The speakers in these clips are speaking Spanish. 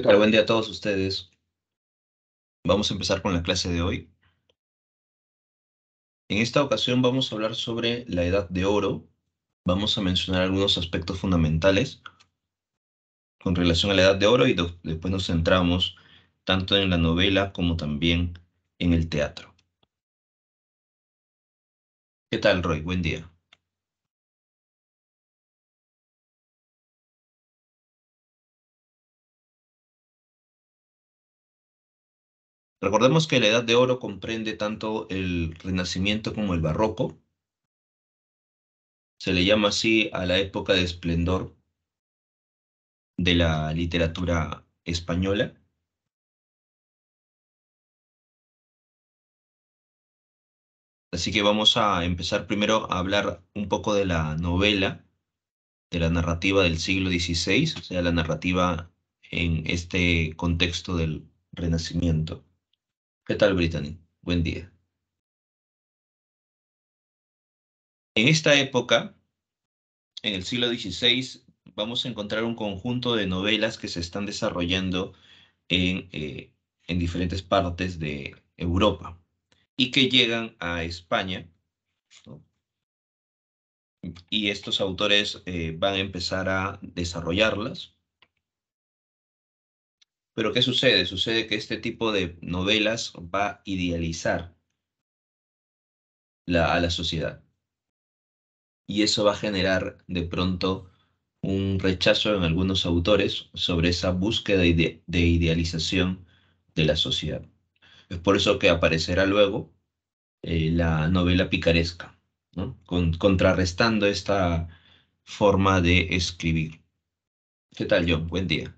tal? buen día a todos ustedes. Vamos a empezar con la clase de hoy. En esta ocasión vamos a hablar sobre la edad de oro. Vamos a mencionar algunos aspectos fundamentales con relación a la edad de oro y después nos centramos tanto en la novela como también en el teatro. ¿Qué tal, Roy? Buen día. Recordemos que la Edad de Oro comprende tanto el Renacimiento como el Barroco. Se le llama así a la época de esplendor de la literatura española. Así que vamos a empezar primero a hablar un poco de la novela, de la narrativa del siglo XVI, o sea, la narrativa en este contexto del Renacimiento. ¿Qué tal, Brittany? Buen día. En esta época, en el siglo XVI, vamos a encontrar un conjunto de novelas que se están desarrollando en, eh, diferentes partes de Europa y que llegan a España. Y estos autores eh, van a empezar a desarrollarlas pero ¿qué sucede? Sucede que este tipo de novelas va a idealizar a la sociedad. Y eso va a generar de pronto un rechazo en algunos autores sobre esa búsqueda de, idealización de la sociedad. Es por eso que aparecerá luego eh, la novela picaresca, contrarrestando esta forma de escribir. ¿Qué tal, John? Buen día.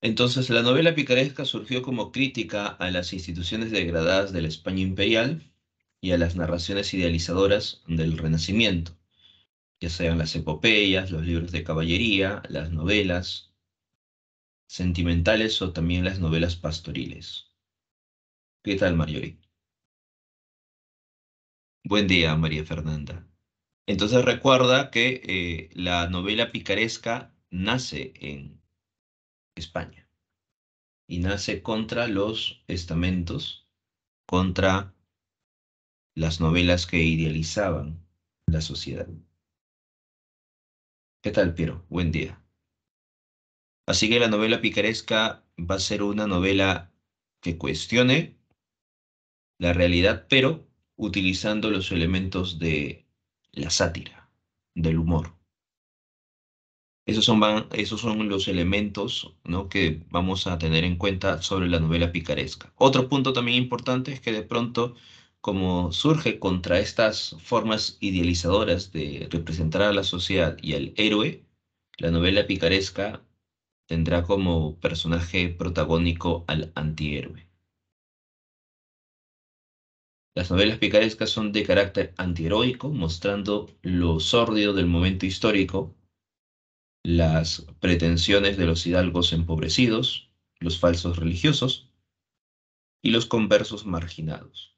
Entonces, la novela picaresca surgió como crítica a las instituciones degradadas del España imperial y a las narraciones idealizadoras del Renacimiento, ya sean las epopeyas, los libros de caballería, las novelas sentimentales o también las novelas pastoriles. ¿Qué tal, Marjorie? Buen día, María Fernanda. Entonces recuerda que eh, la novela picaresca nace en España. Y nace contra los estamentos, contra las novelas que idealizaban la sociedad. ¿Qué tal, Piero? Buen día. Así que la novela picaresca va a ser una novela que cuestione la realidad, pero utilizando los elementos de la sátira, del humor. Esos son, esos son los elementos que vamos a tener en cuenta sobre la novela picaresca. Otro punto también importante es que de pronto, como surge contra estas formas idealizadoras de representar a la sociedad y al héroe, la novela picaresca tendrá como personaje protagónico al antihéroe. Las novelas picarescas son de carácter antiheroico, mostrando lo sórdido del momento histórico las pretensiones de los hidalgos empobrecidos, los falsos religiosos y los conversos marginados.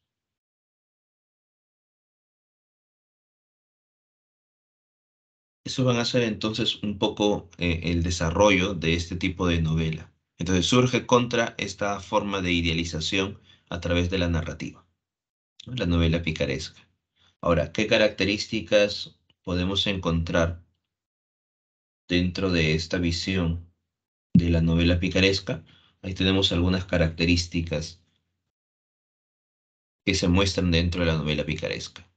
Eso van a ser entonces un poco eh, el desarrollo de este tipo de novela. Entonces surge contra esta forma de idealización a través de la narrativa, la novela picaresca. Ahora, ¿qué características podemos encontrar dentro de esta visión de la novela picaresca, ahí tenemos algunas características que se muestran dentro de la novela picaresca.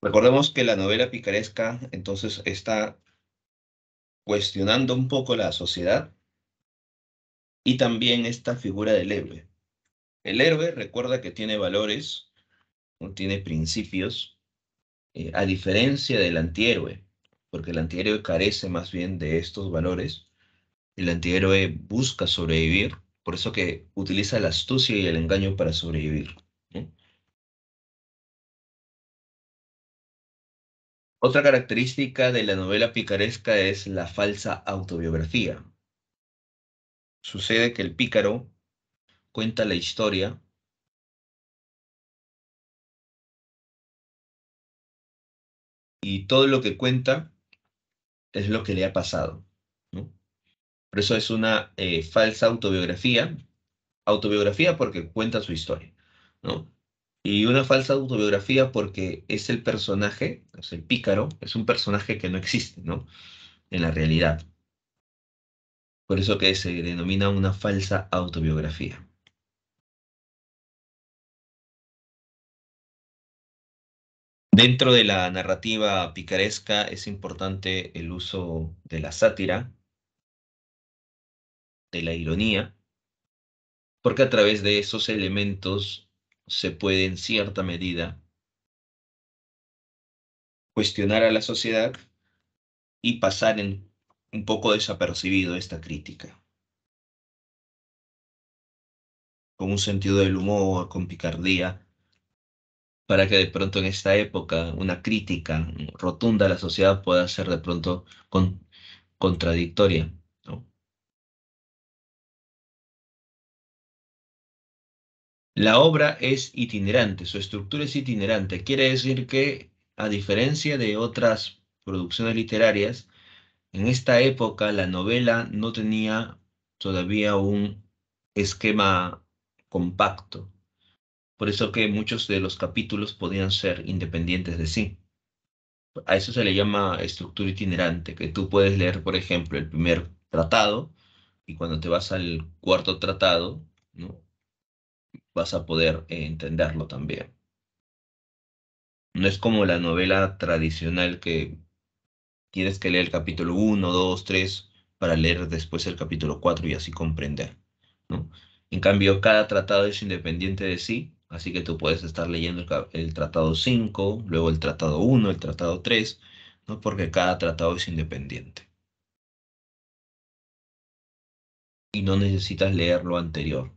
Recordemos que la novela picaresca entonces está cuestionando un poco la sociedad y también esta figura del héroe. El héroe recuerda que tiene valores, ¿no? tiene principios, eh, a diferencia del antihéroe, porque el antihéroe carece más bien de estos valores. El antihéroe busca sobrevivir, por eso que utiliza la astucia y el engaño para sobrevivir. Otra característica de la novela picaresca es la falsa autobiografía. Sucede que el pícaro cuenta la historia y todo lo que cuenta es lo que le ha pasado. Por eso es una eh, falsa autobiografía. Autobiografía porque cuenta su historia. ¿no? Y una falsa autobiografía porque es el personaje, es el pícaro, es un personaje que no existe, ¿no? En la realidad. Por eso que se denomina una falsa autobiografía. Dentro de la narrativa picaresca es importante el uso de la sátira, de la ironía, porque a través de esos elementos se puede en cierta medida cuestionar a la sociedad y pasar en un poco desapercibido esta crítica. Con un sentido del humor, con picardía, para que de pronto en esta época una crítica mm, rotunda a la sociedad pueda ser de pronto contradictoria. La obra es itinerante, su estructura es itinerante. Quiere decir que, a diferencia de otras producciones literarias, en esta época la novela no tenía todavía un esquema compacto. Por eso que muchos de los capítulos podían ser independientes de sí. A eso se le llama estructura itinerante, que tú puedes leer, por ejemplo, el primer tratado y cuando te vas al cuarto tratado, ¿no? vas a poder eh, entenderlo también. No es como la novela tradicional que tienes que leer el capítulo 1, 2, 3 para leer después el capítulo 4 y así comprender. ¿no? En cambio, cada tratado es independiente de sí, así que tú puedes estar leyendo el, tratado 5, luego el tratado 1, el tratado 3, ¿no? porque cada tratado es independiente. Y no necesitas leer lo anterior.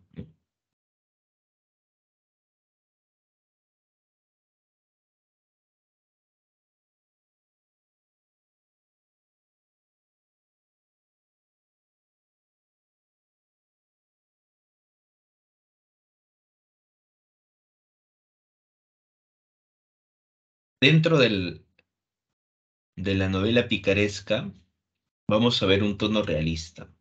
dentro del, de la novela picaresca vamos a ver un tono realista.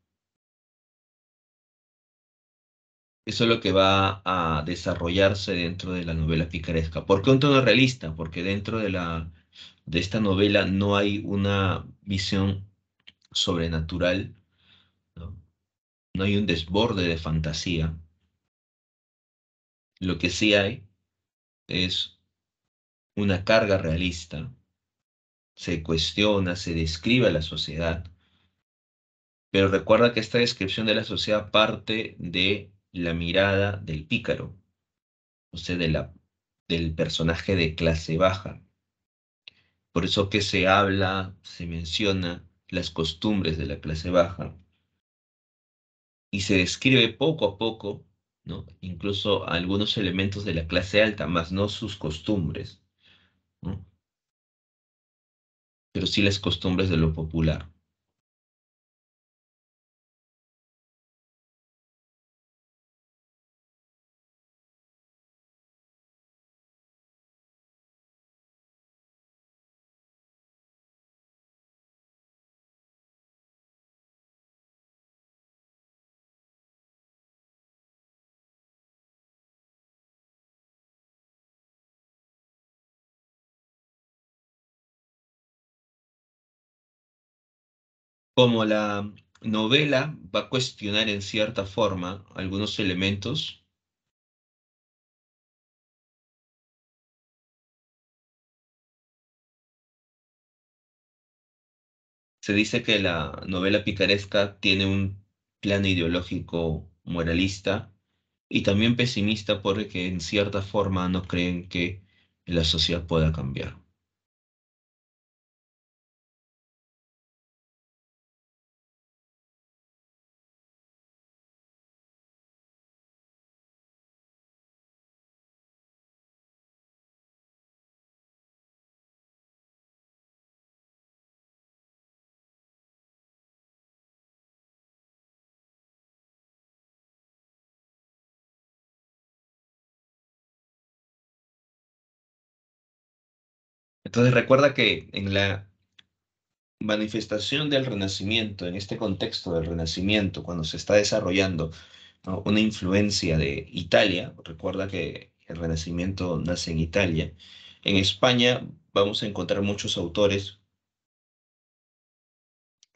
Eso es lo que va a desarrollarse dentro de la novela picaresca. ¿Por qué un tono realista? Porque dentro de, la, de esta novela no hay una visión sobrenatural, no hay un desborde de fantasía. Lo que sí hay es una carga realista, se cuestiona, se describe a la sociedad, pero recuerda que esta descripción de la sociedad parte de la mirada del pícaro, o sea, de la, del personaje de clase baja. Por eso que se habla, se menciona las costumbres de la clase baja y se describe poco a poco, ¿no? incluso algunos elementos de la clase alta, más no sus costumbres. Pero sí las costumbres de lo popular. como la novela va a cuestionar en cierta forma algunos elementos, se dice que la novela picaresca tiene un plan ideológico moralista y también pesimista porque en cierta forma no creen que la sociedad pueda cambiar. Entonces recuerda que en la manifestación del renacimiento, en este contexto del renacimiento, cuando se está desarrollando una influencia de Italia, recuerda que el renacimiento nace en Italia, en España vamos a encontrar muchos autores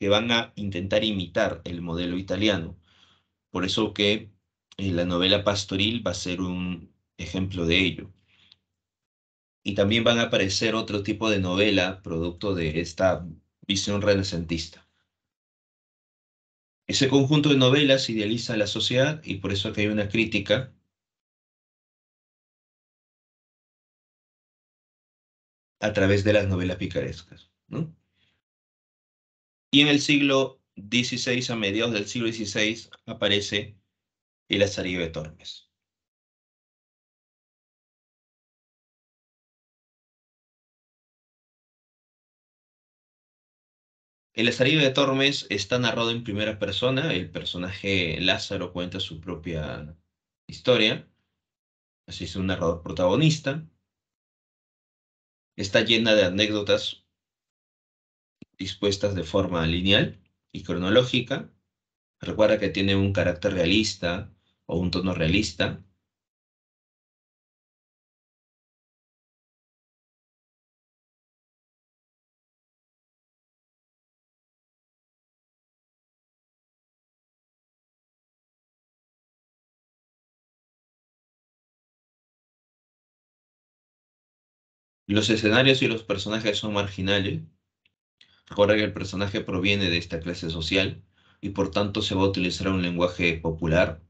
que van a intentar imitar el modelo italiano. Por eso que eh, la novela pastoril va a ser un ejemplo de ello. Y también van a aparecer otro tipo de novela producto de esta visión renacentista. Ese conjunto de novelas idealiza la sociedad y por eso que hay una crítica a través de las novelas picarescas. Y en el siglo XVI, a mediados del siglo XVI, aparece el Azarillo de Tormes. El Lazarillo de Tormes está narrado en primera persona. El personaje Lázaro cuenta su propia historia. Así es un narrador protagonista. Está llena de anécdotas dispuestas de forma lineal y cronológica. Recuerda que tiene un carácter realista o un tono realista. Los escenarios y los personajes son marginales. Recuerda que el personaje proviene de esta clase social y por tanto se va a utilizar un lenguaje popular.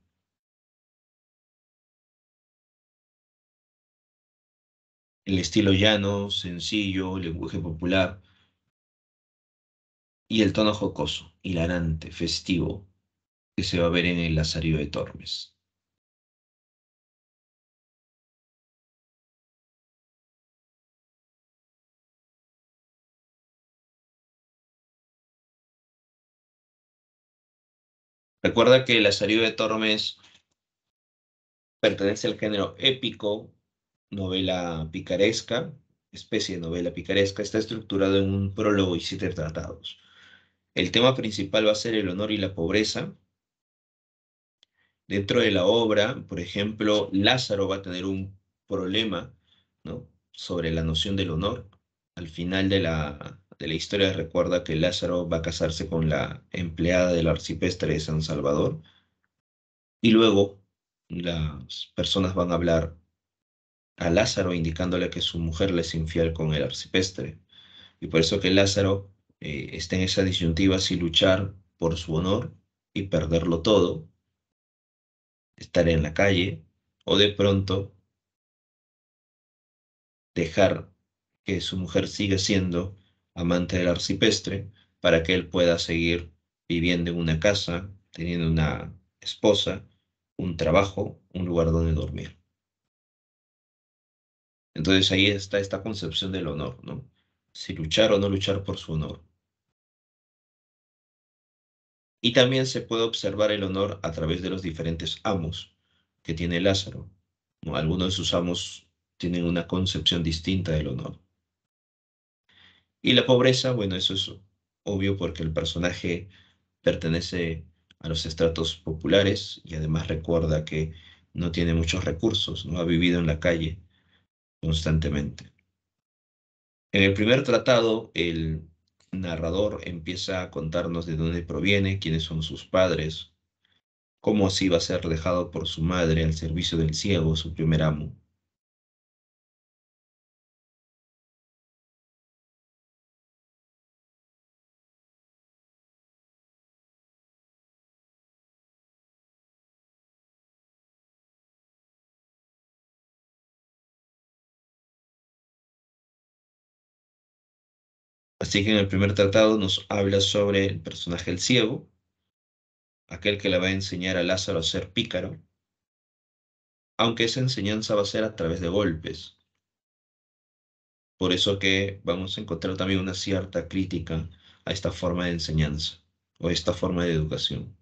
El estilo llano, sencillo, lenguaje popular. Y el tono jocoso, hilarante, festivo, que se va a ver en el Lazarillo de Tormes. Recuerda que la de Tormes pertenece al género épico, novela picaresca, especie de novela picaresca, está estructurado en un prólogo y siete tratados. El tema principal va a ser el honor y la pobreza. Dentro de la obra, por ejemplo, Lázaro va a tener un problema sobre la noción del honor. Al final de la, de la historia recuerda que Lázaro va a casarse con la empleada del arcipestre de San Salvador y luego las personas van a hablar a Lázaro indicándole que su mujer le es infiel con el arcipestre Y por eso que Lázaro eh, está en esa disyuntiva si luchar por su honor y perderlo todo, estar en la calle o de pronto dejar que su mujer siga siendo amante del arcipestre, para que él pueda seguir viviendo en una casa, teniendo una esposa, un trabajo, un lugar donde dormir. Entonces ahí está esta concepción del honor, ¿no? Si luchar o no luchar por su honor. Y también se puede observar el honor a través de los diferentes amos que tiene Lázaro. Algunos de sus amos tienen una concepción distinta del honor. Y la pobreza, bueno, eso es obvio porque el personaje pertenece a los estratos populares y además recuerda que no tiene muchos recursos, no ha vivido en la calle constantemente. En el primer tratado, el narrador empieza a contarnos de dónde proviene, quiénes son sus padres, cómo así va a ser dejado por su madre al servicio del ciego, su primer amo. Así que en el primer tratado nos habla sobre el personaje el ciego, aquel que le va a enseñar a Lázaro a ser pícaro, aunque esa enseñanza va a ser a través de golpes. Por eso que vamos a encontrar también una cierta crítica a esta forma de enseñanza o esta forma de educación.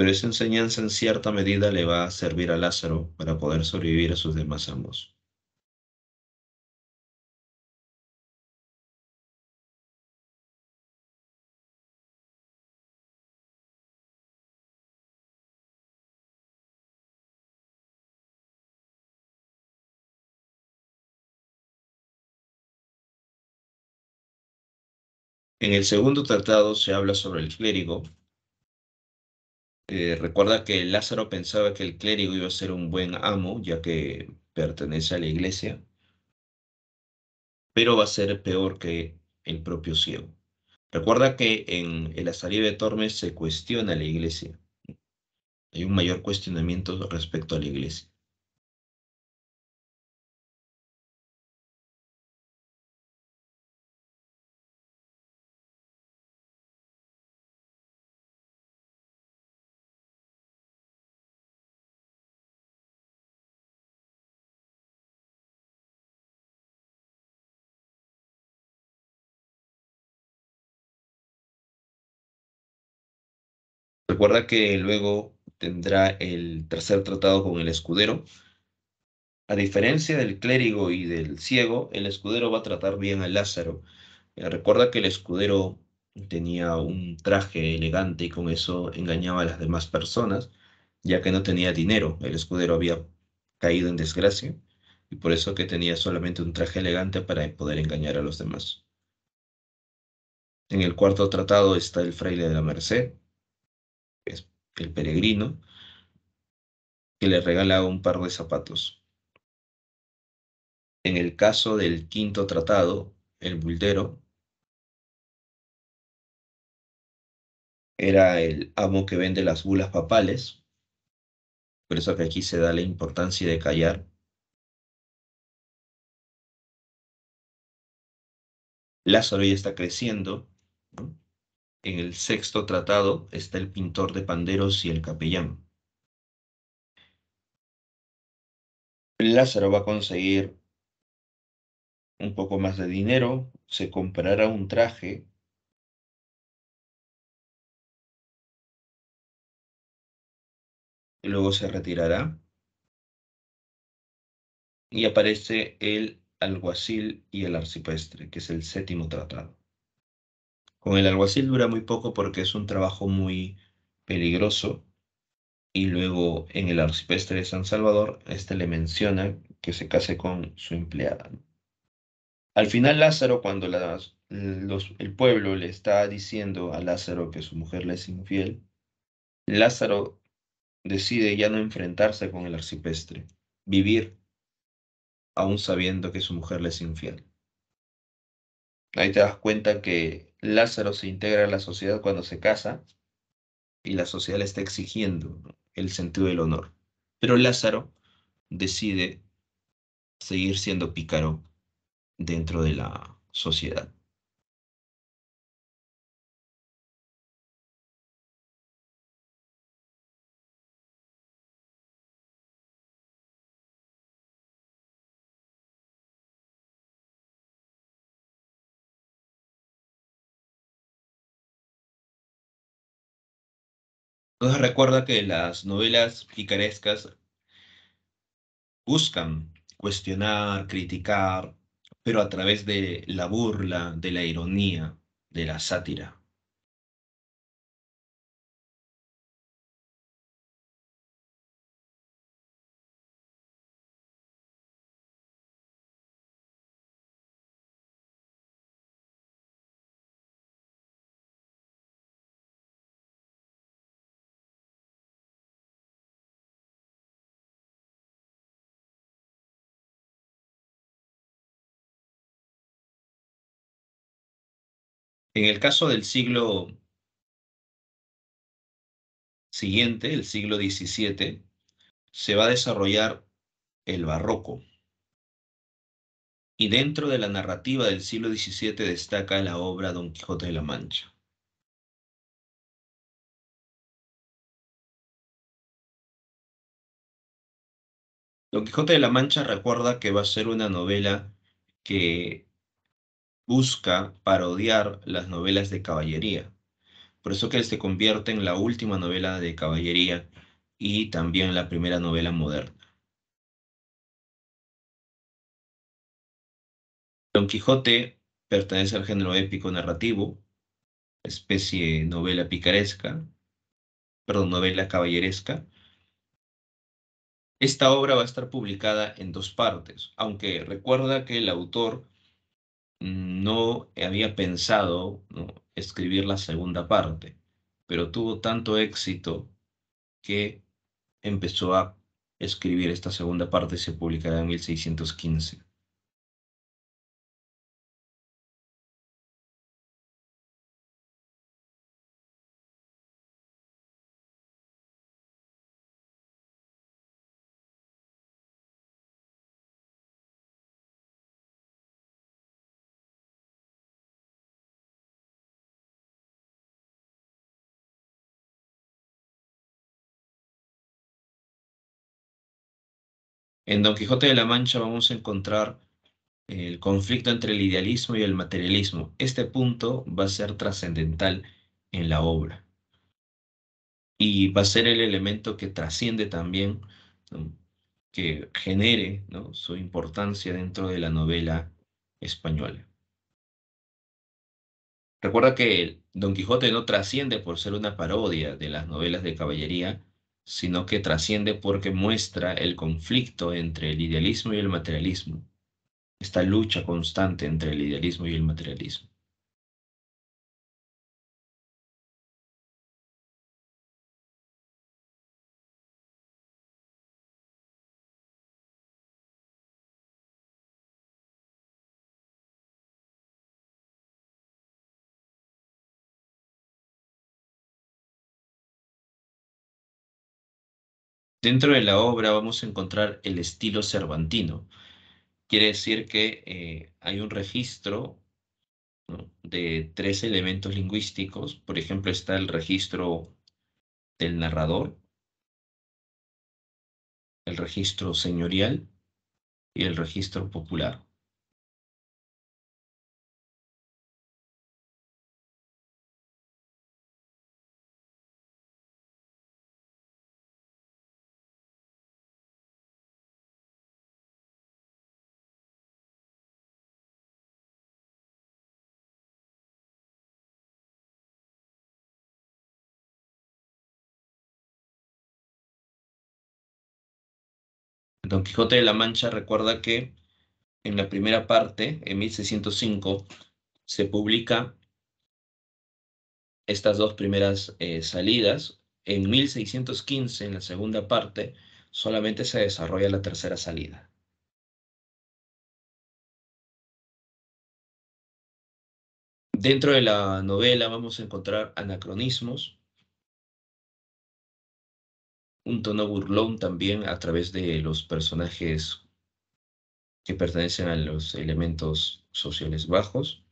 pero esa enseñanza en cierta medida le va a servir a Lázaro para poder sobrevivir a sus demás amos. En el segundo tratado se habla sobre el clérigo, eh, recuerda que Lázaro pensaba que el clérigo iba a ser un buen amo, ya que pertenece a la iglesia, pero va a ser peor que el propio ciego. Recuerda que en, el la de Tormes se cuestiona la iglesia. Hay un mayor cuestionamiento respecto a la iglesia. Recuerda que luego tendrá el tercer tratado con el escudero. A diferencia del clérigo y del ciego, el escudero va a tratar bien a Lázaro. Eh, recuerda que el escudero tenía un traje elegante y con eso engañaba a las demás personas, ya que no tenía dinero. El escudero había caído en desgracia y por eso que tenía solamente un traje elegante para poder engañar a los demás. En el cuarto tratado está el fraile de la merced, el peregrino, que le regala un par de zapatos. En el caso del quinto tratado, el buldero era el amo que vende las bulas papales, por eso que aquí se da la importancia de callar. Lázaro ya está creciendo, ¿no? En el sexto tratado está el pintor de panderos y el capellán. Lázaro va a conseguir un poco más de dinero, se comprará un traje. Y luego se retirará. Y aparece el alguacil y el arcipreste, que es el séptimo tratado. Con el alguacil dura muy poco porque es un trabajo muy peligroso. Y luego en el arcipestre de San Salvador, este le menciona que se case con su empleada. Al final Lázaro, cuando el pueblo le está diciendo a Lázaro que su mujer le es infiel, Lázaro decide ya no enfrentarse con el arcipestre, vivir aún sabiendo que su mujer le es infiel. Ahí te das cuenta que Lázaro se integra a la sociedad cuando se casa y la sociedad le está exigiendo el sentido del honor. Pero Lázaro decide seguir siendo pícaro dentro de la sociedad. Entonces recuerda que las novelas picarescas buscan cuestionar, criticar, pero a través de la burla, de la ironía, de la sátira. En el caso del siglo siguiente, el siglo XVII, se va a desarrollar el barroco. Y dentro de la narrativa del siglo XVII destaca la obra Don Quijote de la Mancha. Don Quijote de la Mancha recuerda que va a ser una novela que busca parodiar las novelas de caballería. Por eso que se convierte en la última novela de caballería y también la primera novela moderna. Don Quijote pertenece al género épico narrativo, especie novela picaresca, perdón, novela caballeresca. Esta obra va a estar publicada en dos partes, aunque recuerda que el autor no había pensado escribir la segunda parte, pero tuvo tanto éxito que empezó a escribir esta segunda parte y se publicará en 1615. En Don Quijote de la Mancha vamos a encontrar eh, el conflicto entre el idealismo y el materialismo. Este punto va a ser trascendental en la obra y va a ser el elemento que trasciende también, que genere su importancia dentro de la novela española. Recuerda que Don Quijote no trasciende por ser una parodia de las novelas de caballería, sino que trasciende porque muestra el conflicto entre el idealismo y el materialismo, esta lucha constante entre el idealismo y el materialismo. Dentro de la obra vamos a encontrar el estilo cervantino. Quiere decir que eh, hay un registro de tres elementos lingüísticos. Por ejemplo, está el registro del narrador, el registro señorial y el registro popular. Don Quijote de la Mancha recuerda que en la primera parte, en 1605, se publica estas dos primeras eh, salidas. En 1615, en la segunda parte, solamente se desarrolla la tercera salida. Dentro de la novela vamos a encontrar anacronismos, un tono burlón también a través de los personajes que pertenecen a los elementos sociales bajos.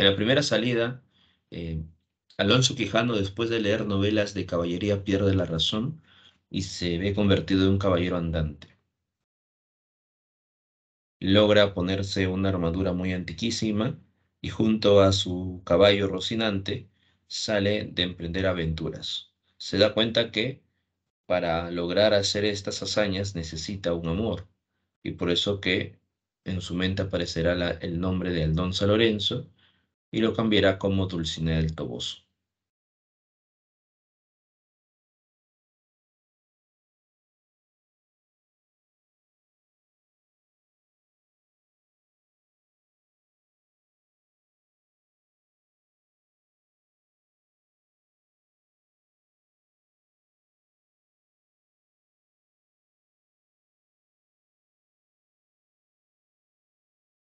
En la primera salida, eh, Alonso Quijano, después de leer novelas de caballería, pierde la razón y se ve convertido en un caballero andante. Logra ponerse una armadura muy antiquísima y junto a su caballo Rocinante sale de emprender aventuras. Se da cuenta que para lograr hacer estas hazañas necesita un amor y por eso que en su mente aparecerá el nombre de Aldonza Lorenzo y lo cambiará como Dulcinea del Toboso.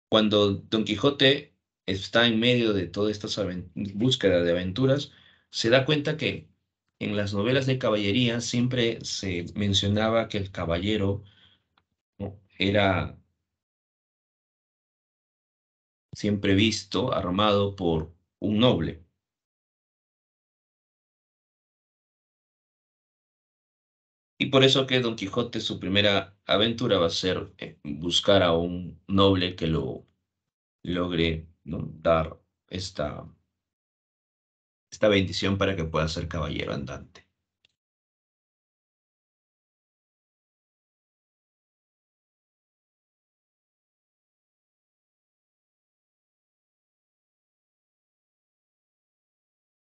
Cuando Don Quijote está en medio de toda estas búsqueda de aventuras, se da cuenta que en las novelas de caballería siempre se mencionaba que el caballero era siempre visto, armado por un noble. Y por eso que Don Quijote su primera aventura va a ser eh, buscar a un noble que lo logre dar esta, esta bendición para que pueda ser caballero andante.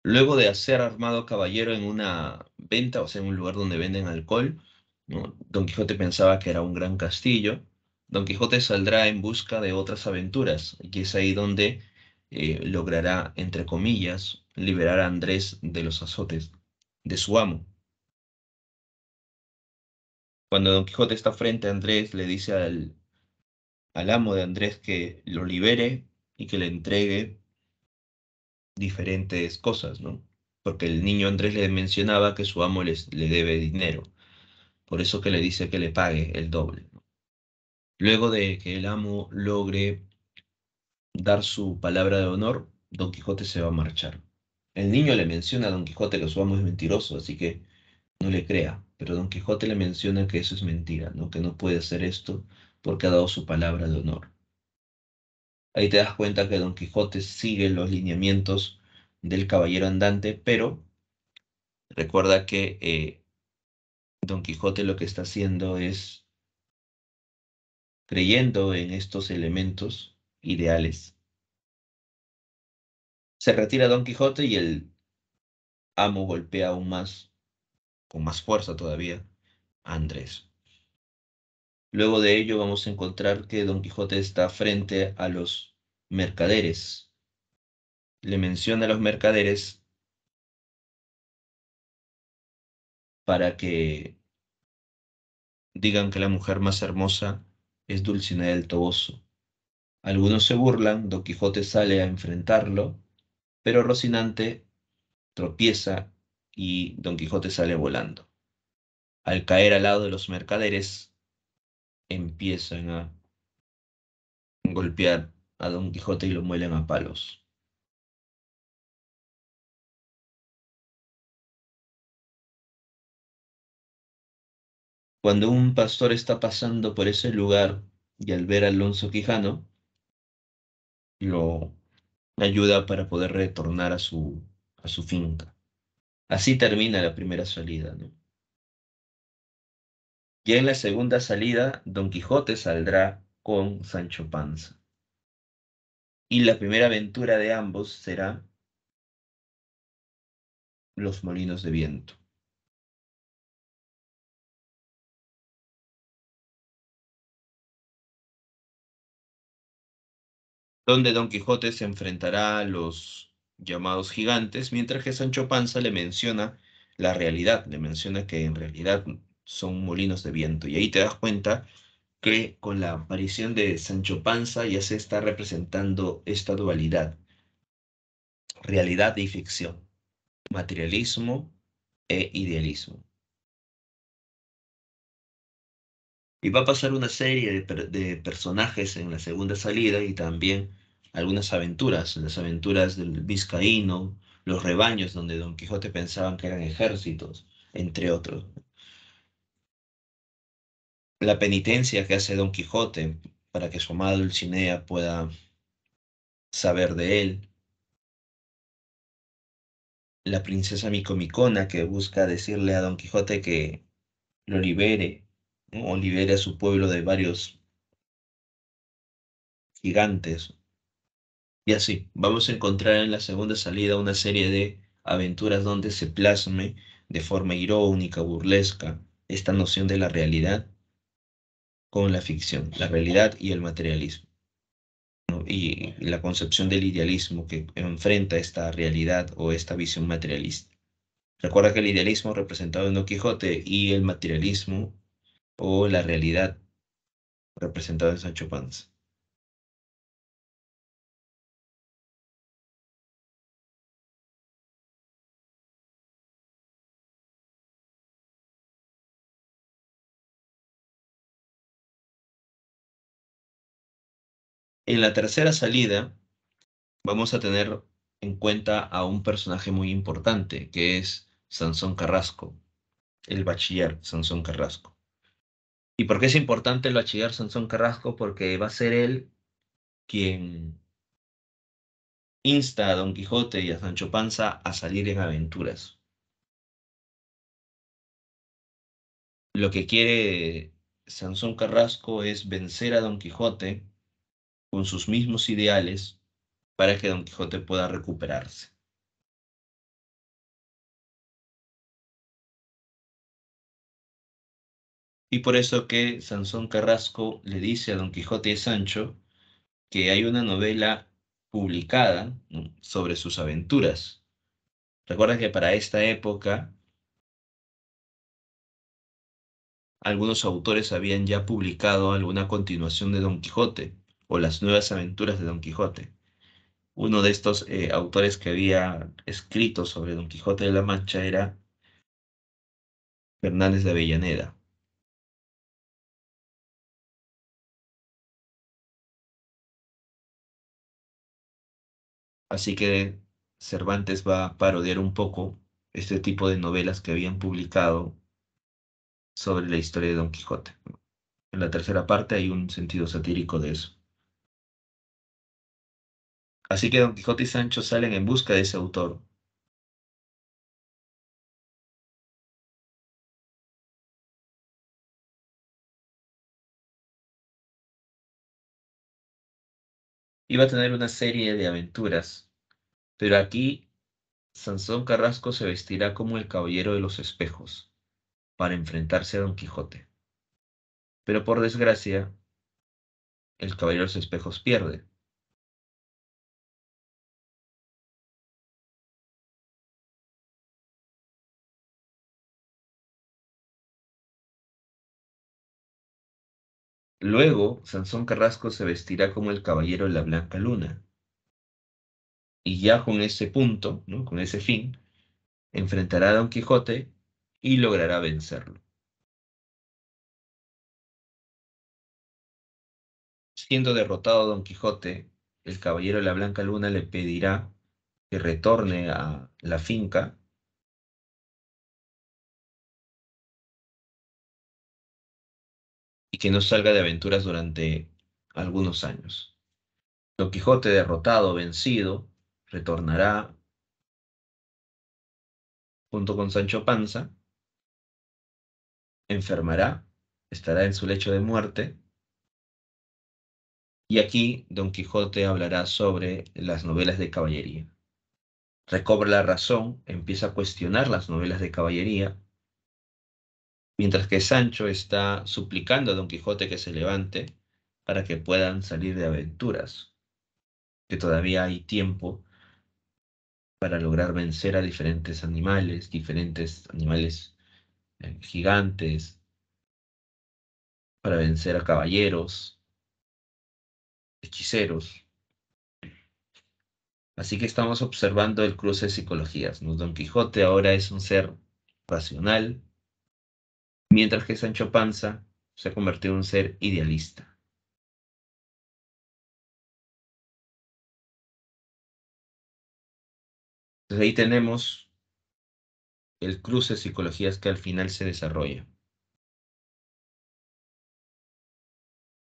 Luego de hacer armado caballero en una venta, o sea, en un lugar donde venden alcohol, Don Quijote pensaba que era un gran castillo, Don Quijote saldrá en busca de otras aventuras, y es ahí donde eh, logrará, entre comillas, liberar a Andrés de los azotes de su amo. Cuando Don Quijote está frente a Andrés, le dice al, al amo de Andrés que lo libere y que le entregue diferentes cosas, ¿no? Porque el niño Andrés le mencionaba que su amo les, le debe dinero. Por eso que le dice que le pague el doble. Luego de que el amo logre dar su palabra de honor, Don Quijote se va a marchar. El niño le menciona a Don Quijote que su amo es mentiroso, así que no le crea, pero Don Quijote le menciona que eso es mentira, ¿no? que no puede hacer esto porque ha dado su palabra de honor. Ahí te das cuenta que Don Quijote sigue los lineamientos del caballero andante, pero recuerda que eh, Don Quijote lo que está haciendo es creyendo en estos elementos ideales. Se retira Don Quijote y el amo golpea aún más, con más fuerza todavía, a Andrés. Luego de ello vamos a encontrar que Don Quijote está frente a los mercaderes. Le menciona a los mercaderes para que digan que la mujer más hermosa es Dulcinea del Toboso. Algunos se burlan, Don Quijote sale a enfrentarlo, pero Rocinante tropieza y Don Quijote sale volando. Al caer al lado de los mercaderes, empiezan a golpear a Don Quijote y lo muelen a palos. Cuando un pastor está pasando por ese lugar y al ver a Alonso Quijano, lo ayuda para poder retornar a su, a su finca. Así termina la primera salida. ¿no? en la segunda salida, Don Quijote saldrá con Sancho Panza. Y la primera aventura de ambos será los molinos de viento. donde Don Quijote se enfrentará a los llamados gigantes, mientras que Sancho Panza le menciona la realidad, le menciona que en realidad son molinos de viento. Y ahí te das cuenta que con la aparición de Sancho Panza ya se está representando esta dualidad, realidad y ficción, materialismo e idealismo. Y va a pasar una serie de, de personajes en la segunda salida y también algunas aventuras, las aventuras del vizcaíno, los rebaños donde Don Quijote pensaban que eran ejércitos, entre otros. La penitencia que hace Don Quijote para que su amada Dulcinea pueda saber de él. La princesa Micomicona que busca decirle a Don Quijote que lo libere o libere a su pueblo de varios gigantes y así, vamos a encontrar en la segunda salida una serie de aventuras donde se plasme de forma irónica, burlesca, esta noción de la realidad con la ficción, la realidad y el materialismo. Y la concepción del idealismo que enfrenta esta realidad o esta visión materialista. Recuerda que el idealismo representado en Don Quijote y el materialismo o la realidad representado en Sancho Panza. En la tercera salida vamos a tener en cuenta a un personaje muy importante, que es Sansón Carrasco, el bachiller Sansón Carrasco. ¿Y por qué es importante el bachiller Sansón Carrasco? Porque va a ser él quien insta a Don Quijote y a Sancho Panza a salir en aventuras. Lo que quiere Sansón Carrasco es vencer a Don Quijote con sus mismos ideales para que Don Quijote pueda recuperarse. Y por eso que Sansón Carrasco le dice a Don Quijote y Sancho que hay una novela publicada sobre sus aventuras. Recuerda que para esta época algunos autores habían ya publicado alguna continuación de Don Quijote o Las nuevas aventuras de Don Quijote. Uno de estos eh, autores que había escrito sobre Don Quijote de la Mancha era Fernández de Avellaneda. Así que Cervantes va a parodiar un poco este tipo de novelas que habían publicado sobre la historia de Don Quijote. En la tercera parte hay un sentido satírico de eso. Así que Don Quijote y Sancho salen en busca de ese autor. Iba a tener una serie de aventuras, pero aquí Sansón Carrasco se vestirá como el caballero de los espejos para enfrentarse a Don Quijote. Pero por desgracia, el caballero de los espejos pierde Luego, Sansón Carrasco se vestirá como el caballero de la Blanca Luna. Y ya con ese punto, ¿no? con ese fin, enfrentará a Don Quijote y logrará vencerlo. Siendo derrotado Don Quijote, el caballero de la Blanca Luna le pedirá que retorne a la finca que no salga de aventuras durante algunos años. Don Quijote, derrotado, vencido, retornará junto con Sancho Panza, enfermará, estará en su lecho de muerte, y aquí Don Quijote hablará sobre las novelas de caballería. Recobra la razón, empieza a cuestionar las novelas de caballería, mientras que Sancho está suplicando a Don Quijote que se levante para que puedan salir de aventuras, que todavía hay tiempo para lograr vencer a diferentes animales, diferentes animales eh, gigantes, para vencer a caballeros, hechiceros. Así que estamos observando el cruce de psicologías. Don Quijote ahora es un ser racional, mientras que Sancho Panza se ha convertido en un ser idealista. Entonces ahí tenemos el cruce de psicologías que al final se desarrolla.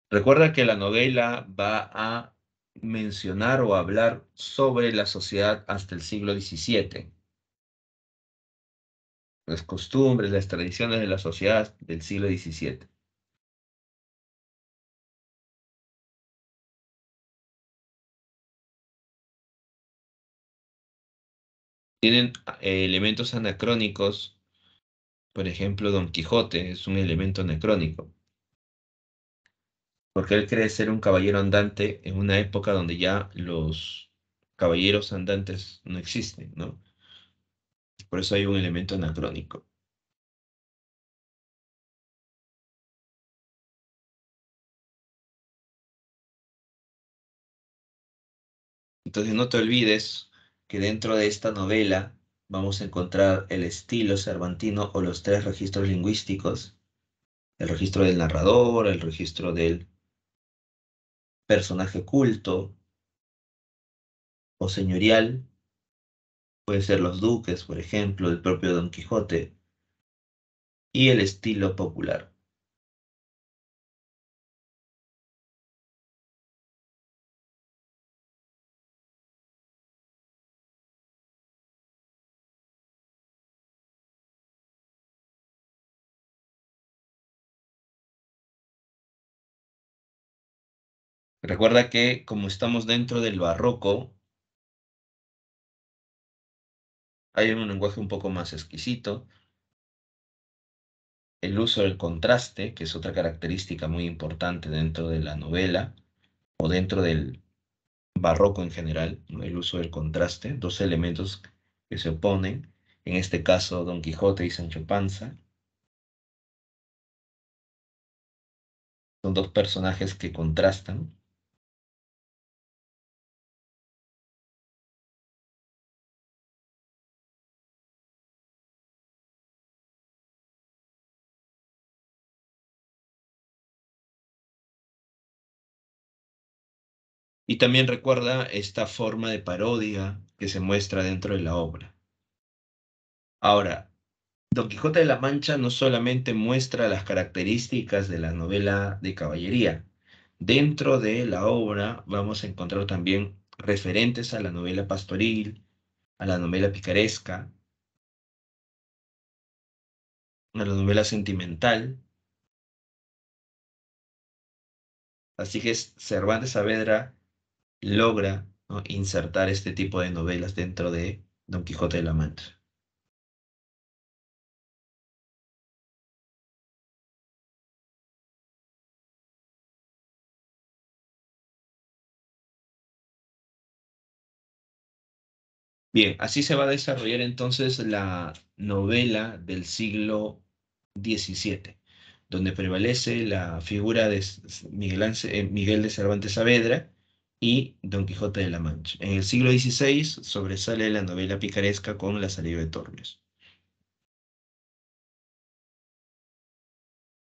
Recuerda que la novela va a mencionar o hablar sobre la sociedad hasta el siglo XVII las costumbres, las tradiciones de la sociedad del siglo XVII. Tienen ah, elementos anacrónicos, por ejemplo, Don Quijote es un elemento anacrónico, porque él cree ser un caballero andante en una época donde ya los caballeros andantes no existen, ¿no? Por eso hay un elemento anacrónico. Entonces no te olvides que dentro de esta novela vamos a encontrar el estilo cervantino o los tres registros lingüísticos. El registro del narrador, el registro del personaje culto o señorial puede ser los duques, por ejemplo, el propio Don Quijote, y el estilo popular. Recuerda que como estamos dentro del barroco, hay un lenguaje un poco más exquisito, el uso del contraste, que es otra característica muy importante dentro de la novela o dentro del barroco en general, el uso del contraste, dos elementos que se oponen, en este caso Don Quijote y Sancho Panza. Son dos personajes que contrastan Y también recuerda esta forma de parodia que se muestra dentro de la obra. Ahora, Don Quijote de la Mancha no solamente muestra las características de la novela de caballería, dentro de la obra vamos a encontrar también referentes a la novela pastoril, a la novela picaresca, a la novela sentimental. Así que Cervantes Saavedra logra insertar este tipo de novelas dentro de Don Quijote de la Mancha. Bien, así se va a desarrollar entonces la novela del siglo XVII, donde prevalece la figura de eh, Miguel de Cervantes Saavedra, y Don Quijote de la Mancha. En el siglo XVI sobresale la novela picaresca con La salida de Tormes.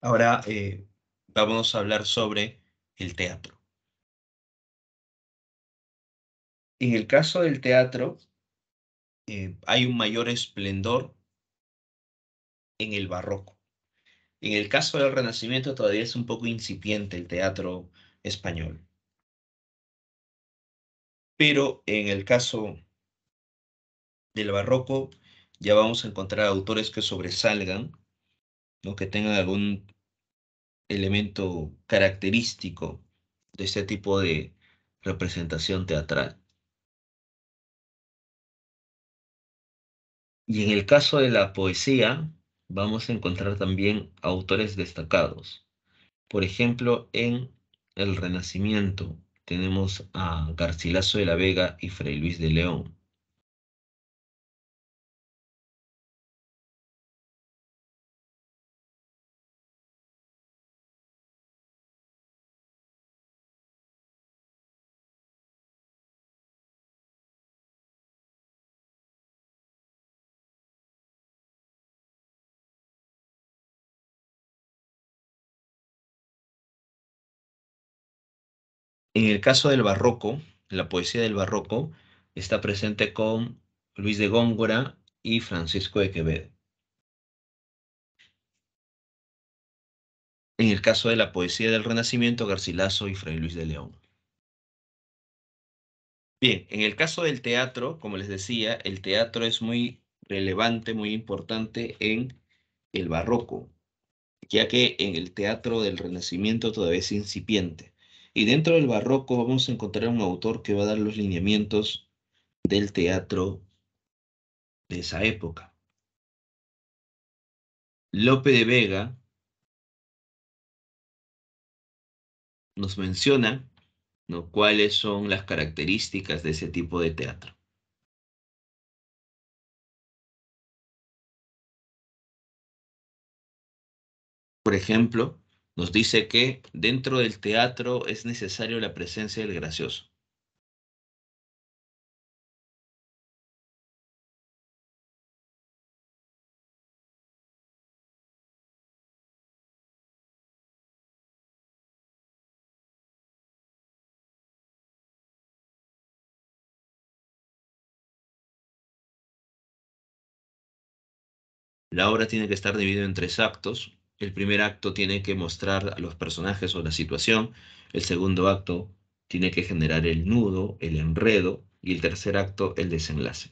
Ahora eh, vamos a hablar sobre el teatro. En el caso del teatro, eh, hay un mayor esplendor en el barroco. En el caso del Renacimiento todavía es un poco incipiente el teatro español pero en el caso del barroco ya vamos a encontrar autores que sobresalgan, o que tengan algún elemento característico de este tipo de representación teatral. Y en el caso de la poesía, vamos a encontrar también autores destacados. Por ejemplo, en el Renacimiento tenemos a Garcilaso de la Vega y Fray Luis de León. En el caso del barroco, la poesía del barroco está presente con Luis de Góngora y Francisco de Quevedo. En el caso de la poesía del Renacimiento, Garcilaso y Fray Luis de León. Bien, en el caso del teatro, como les decía, el teatro es muy relevante, muy importante en el barroco, ya que en el teatro del Renacimiento todavía es incipiente. Y dentro del barroco vamos a encontrar un autor que va a dar los lineamientos del teatro de esa época. Lope de Vega nos menciona ¿no? cuáles son las características de ese tipo de teatro. Por ejemplo, nos dice que dentro del teatro es necesario la presencia del gracioso. La obra tiene que estar dividida en tres actos, el primer acto tiene que mostrar a los personajes o la situación, el segundo acto tiene que generar el nudo, el enredo, y el tercer acto el desenlace.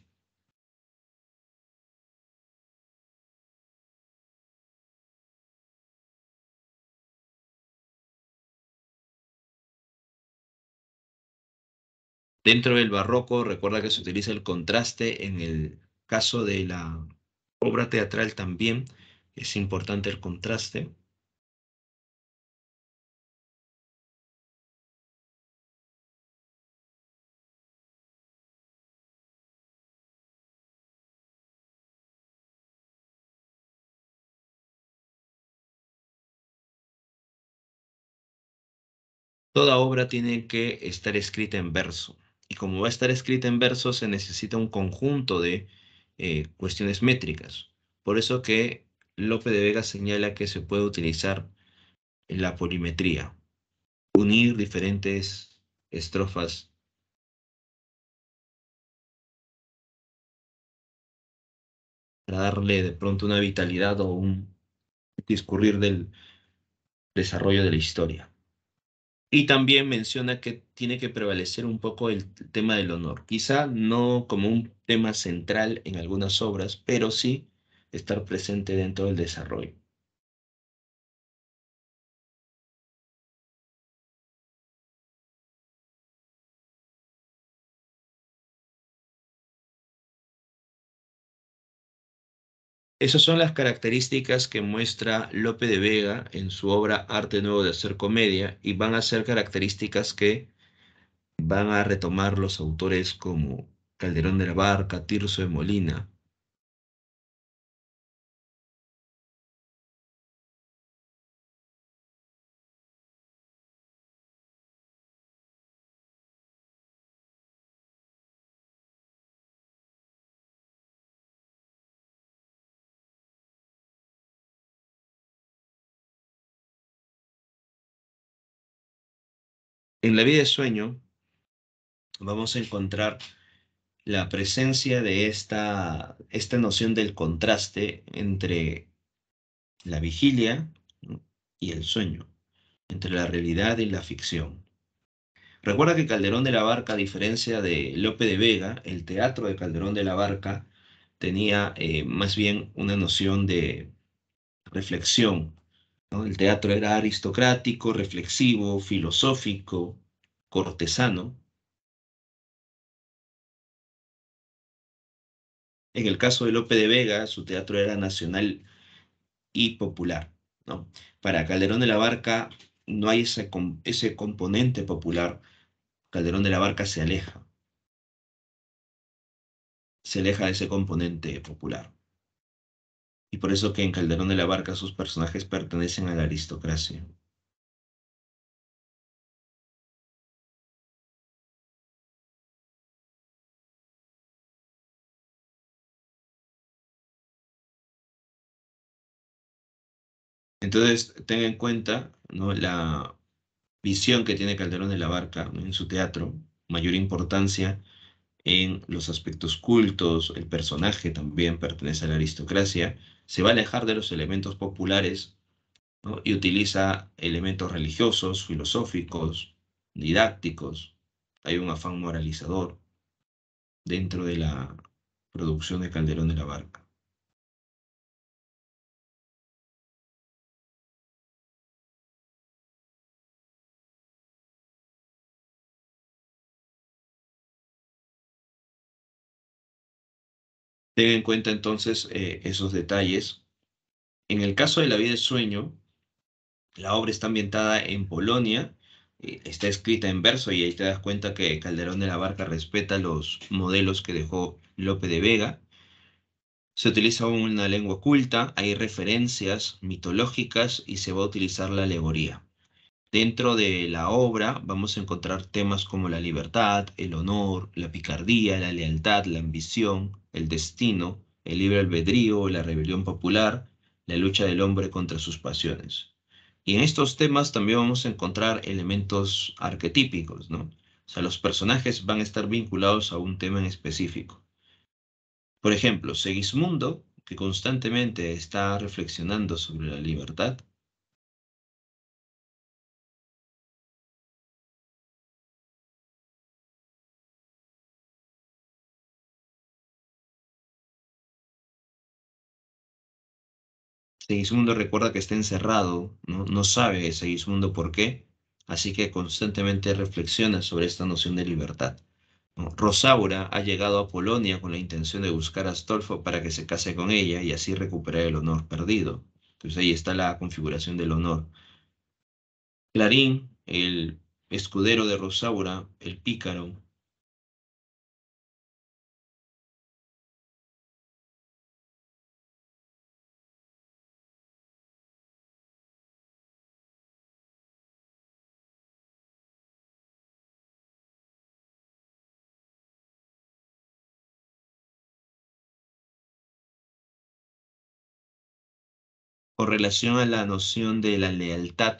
Dentro del barroco, recuerda que se utiliza el contraste en el caso de la obra teatral también es importante el contraste. Toda obra tiene que estar escrita en verso. Y como va a estar escrita en verso, se necesita un conjunto de eh, cuestiones métricas. Por eso que Lope de Vega señala que se puede utilizar la polimetría, unir diferentes estrofas. para darle de pronto una vitalidad o un discurrir del desarrollo de la historia. Y también menciona que tiene que prevalecer un poco el tema del honor, quizá no como un tema central en algunas obras, pero sí estar presente dentro del desarrollo. Esas son las características que muestra Lope de Vega en su obra Arte Nuevo de Hacer Comedia y van a ser características que van a retomar los autores como Calderón de la Barca, Tirso de Molina, En la vida de sueño vamos a encontrar la presencia de esta, esta noción del contraste entre la vigilia y el sueño, entre la realidad y la ficción. Recuerda que Calderón de la Barca, a diferencia de Lope de Vega, el teatro de Calderón de la Barca tenía eh, más bien una noción de reflexión, el teatro era aristocrático, reflexivo, filosófico, cortesano. En el caso de Lope de Vega, su teatro era nacional y popular. Para Calderón de la Barca no hay ese, ese componente popular. Calderón de la Barca se aleja. Se aleja de ese componente popular y por eso que en Calderón de la Barca sus personajes pertenecen a la aristocracia. Entonces, tenga en cuenta ¿no? la visión que tiene Calderón de la Barca en su teatro, mayor importancia en los aspectos cultos, el personaje también pertenece a la aristocracia, se va a alejar de los elementos populares y utiliza elementos religiosos, filosóficos, didácticos. Hay un afán moralizador dentro de la producción de Calderón de la Barca. Ten en cuenta entonces eh, esos detalles. En el caso de La vida de sueño, la obra está ambientada en Polonia, eh, está escrita en verso y ahí te das cuenta que Calderón de la Barca respeta los modelos que dejó Lope de Vega. Se utiliza una lengua culta, hay referencias mitológicas y se va a utilizar la alegoría. Dentro de la obra vamos a encontrar temas como la libertad, el honor, la picardía, la lealtad, la ambición, el destino, el libre albedrío, la rebelión popular, la lucha del hombre contra sus pasiones. Y en estos temas también vamos a encontrar elementos arquetípicos, ¿no? O sea, los personajes van a estar vinculados a un tema en específico. Por ejemplo, Segismundo, que constantemente está reflexionando sobre la libertad, Segismundo recuerda que está encerrado, ¿no? no sabe Segismundo por qué, así que constantemente reflexiona sobre esta noción de libertad. Rosaura ha llegado a Polonia con la intención de buscar a Astolfo para que se case con ella y así recuperar el honor perdido. Entonces ahí está la configuración del honor. Clarín, el escudero de Rosaura, el pícaro, Con relación a la noción de la lealtad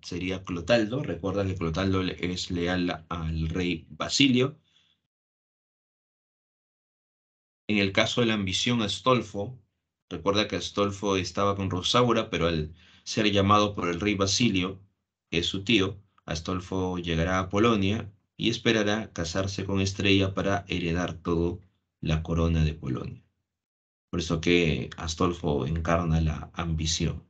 sería Clotaldo. Recuerda que Clotaldo es leal al rey Basilio. En el caso de la ambición, Astolfo, recuerda que Astolfo estaba con Rosaura, pero al ser llamado por el rey Basilio, que es su tío, Astolfo llegará a Polonia y esperará casarse con Estrella para heredar toda la corona de Polonia. Por eso que Astolfo encarna la ambición.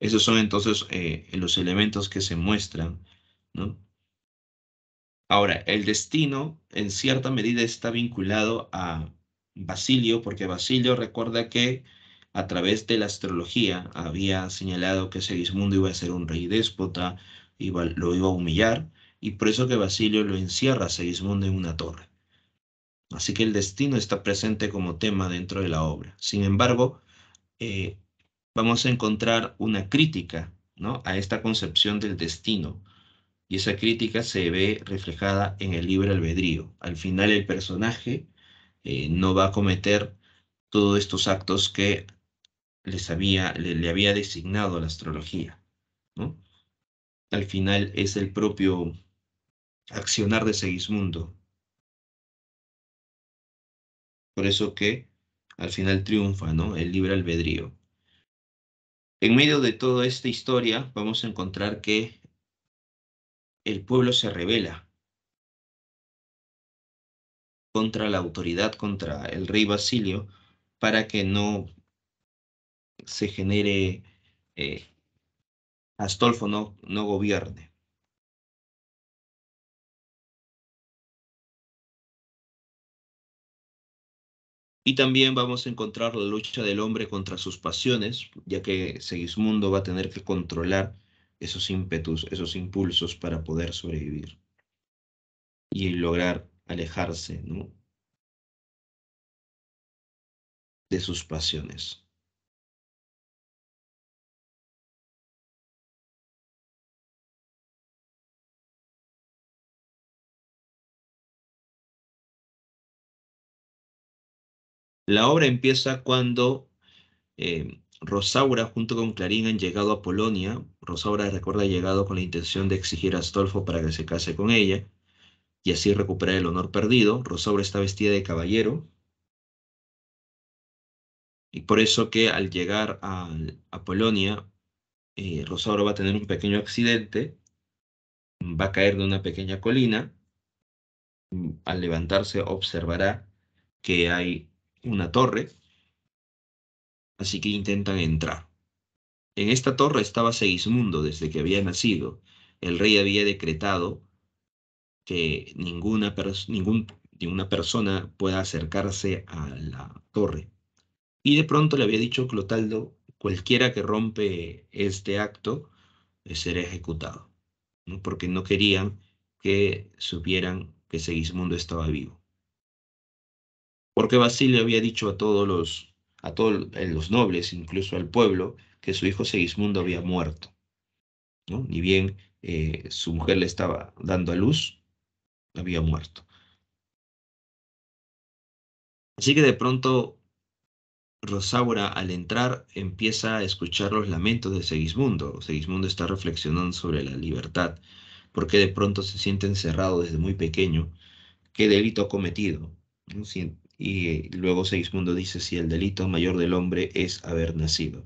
Esos son entonces eh, los elementos que se muestran, Ahora, el destino en cierta medida está vinculado a Basilio, porque Basilio recuerda que a través de la astrología había señalado que Segismundo iba a ser un rey déspota, lo iba a humillar, y por eso que Basilio lo encierra a Segismundo en una torre. Así que el destino está presente como tema dentro de la obra. Sin embargo, eh, vamos a encontrar una crítica ¿no? a esta concepción del destino. Y esa crítica se ve reflejada en el libre albedrío. Al final el personaje eh, no va a cometer todos estos actos que le, le había designado la astrología. ¿no? al final es el propio accionar de Segismundo. Por eso que al final triunfa, ¿no? El libre albedrío. En medio de toda esta historia vamos a encontrar que el pueblo se revela contra la autoridad, contra el rey Basilio, para que no se genere eh, Astolfo no, no gobierne. Y también vamos a encontrar la lucha del hombre contra sus pasiones, ya que Segismundo va a tener que controlar esos ímpetus, esos impulsos para poder sobrevivir y lograr alejarse ¿no? de sus pasiones. La obra empieza cuando eh, Rosaura junto con Clarín han llegado a Polonia. Rosaura recuerda ha llegado con la intención de exigir a Astolfo para que se case con ella y así recuperar el honor perdido. Rosaura está vestida de caballero. Y por eso que al llegar a, Polonia, eh, Rosaura va a tener un pequeño accidente, va a caer de una pequeña colina. Al levantarse observará que hay una torre, así que intentan entrar. En esta torre estaba Segismundo desde que había nacido. El rey había decretado que ninguna, persona pueda acercarse a la torre. Y de pronto le había dicho Clotaldo, cualquiera que rompe este acto eh, será ejecutado, porque no querían que supieran que Segismundo estaba vivo porque Basilio había dicho a todos los, a todos los nobles, incluso al pueblo, que su hijo Segismundo había muerto. Ni bien eh, su mujer le estaba dando a luz, había muerto. Así que de pronto Rosaura al entrar empieza a escuchar los lamentos de Segismundo. Segismundo está reflexionando sobre la libertad, porque de pronto se siente encerrado desde muy pequeño, qué delito ha cometido. ¿No? Y luego Segismundo dice, si el delito mayor del hombre es haber nacido.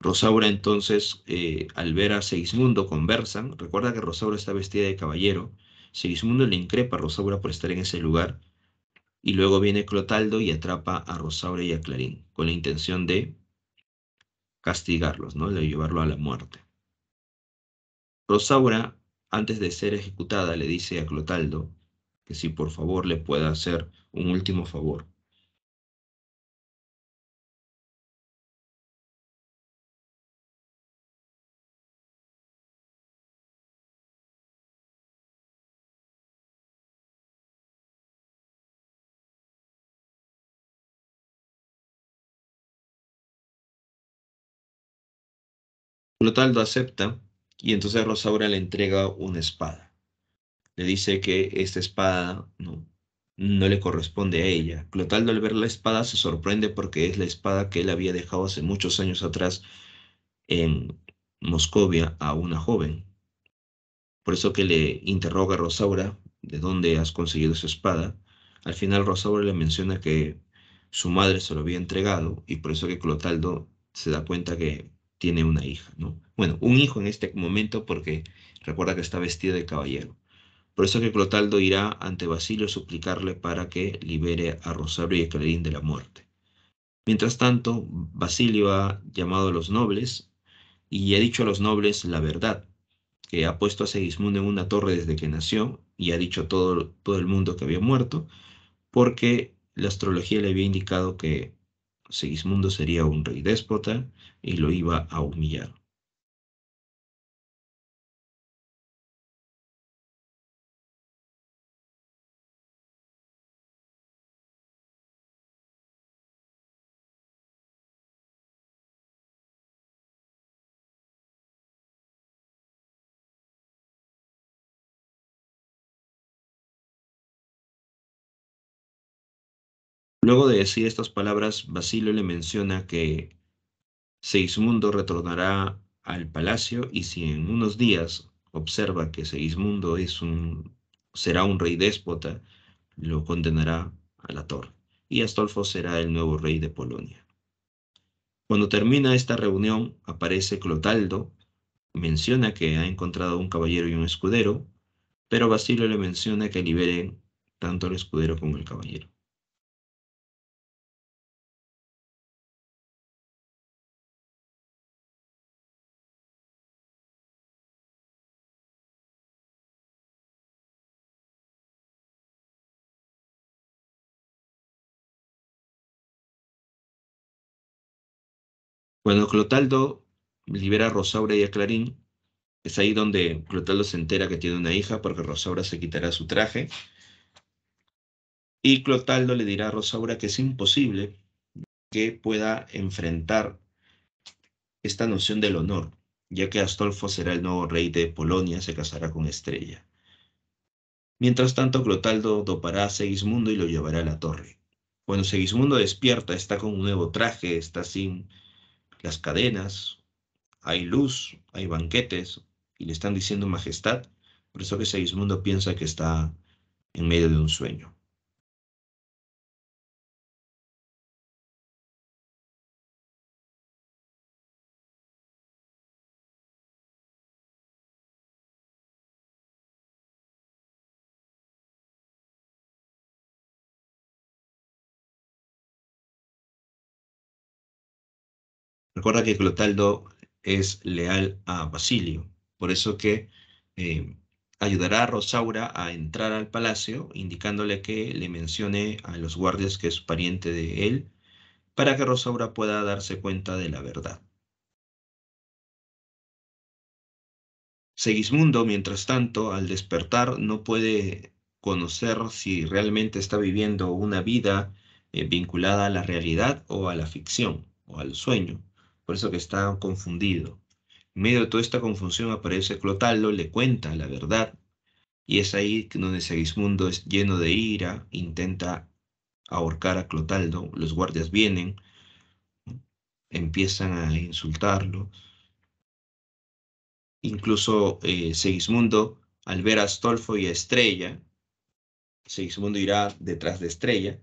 Rosaura entonces, eh, al ver a Segismundo, conversan. Recuerda que Rosaura está vestida de caballero. Segismundo le increpa a Rosaura por estar en ese lugar. Y luego viene Clotaldo y atrapa a Rosaura y a Clarín, con la intención de castigarlos, ¿no? de llevarlo a la muerte. Rosaura, antes de ser ejecutada, le dice a Clotaldo, que si por favor le pueda hacer un último favor. Clotaldo acepta y entonces Rosaura le entrega una espada le dice que esta espada no, no le corresponde a ella. Clotaldo al ver la espada se sorprende porque es la espada que él había dejado hace muchos años atrás en Moscovia a una joven. Por eso que le interroga a Rosaura de dónde has conseguido esa espada. Al final Rosaura le menciona que su madre se lo había entregado y por eso que Clotaldo se da cuenta que tiene una hija, ¿no? Bueno, un hijo en este momento porque recuerda que está vestida de caballero. Por eso que Clotaldo irá ante Basilio a suplicarle para que libere a Rosario y a Clarín de la muerte. Mientras tanto, Basilio ha llamado a los nobles y ha dicho a los nobles la verdad, que ha puesto a Segismundo en una torre desde que nació y ha dicho a todo, todo el mundo que había muerto, porque la astrología le había indicado que Segismundo sería un rey déspota y lo iba a humillar. Luego de decir estas palabras, Basilio le menciona que Seismundo retornará al palacio y si en unos días observa que Seismundo es un, será un rey déspota, lo condenará a la torre y Astolfo será el nuevo rey de Polonia. Cuando termina esta reunión, aparece Clotaldo, menciona que ha encontrado un caballero y un escudero, pero Basilio le menciona que liberen tanto el escudero como el caballero. Cuando Clotaldo libera a Rosaura y a Clarín, es ahí donde Clotaldo se entera que tiene una hija porque Rosaura se quitará su traje. Y Clotaldo le dirá a Rosaura que es imposible que pueda enfrentar esta noción del honor, ya que Astolfo será el nuevo rey de Polonia, se casará con Estrella. Mientras tanto, Clotaldo dopará a Segismundo y lo llevará a la torre. Cuando Segismundo despierta, está con un nuevo traje, está sin las cadenas, hay luz, hay banquetes, y le están diciendo majestad, por eso que Segismundo piensa que está en medio de un sueño. Recuerda que Clotaldo es leal a Basilio, por eso que eh, ayudará a Rosaura a entrar al palacio, indicándole que le mencione a los guardias que es pariente de él, para que Rosaura pueda darse cuenta de la verdad. Segismundo, mientras tanto, al despertar, no puede conocer si realmente está viviendo una vida eh, vinculada a la realidad o a la ficción o al sueño por eso que está confundido. En medio de toda esta confusión aparece Clotaldo, le cuenta la verdad, y es ahí donde Segismundo es lleno de ira, intenta ahorcar a Clotaldo, los guardias vienen, empiezan a insultarlo. Incluso eh, Segismundo, al ver a Astolfo y a Estrella, Segismundo irá detrás de Estrella,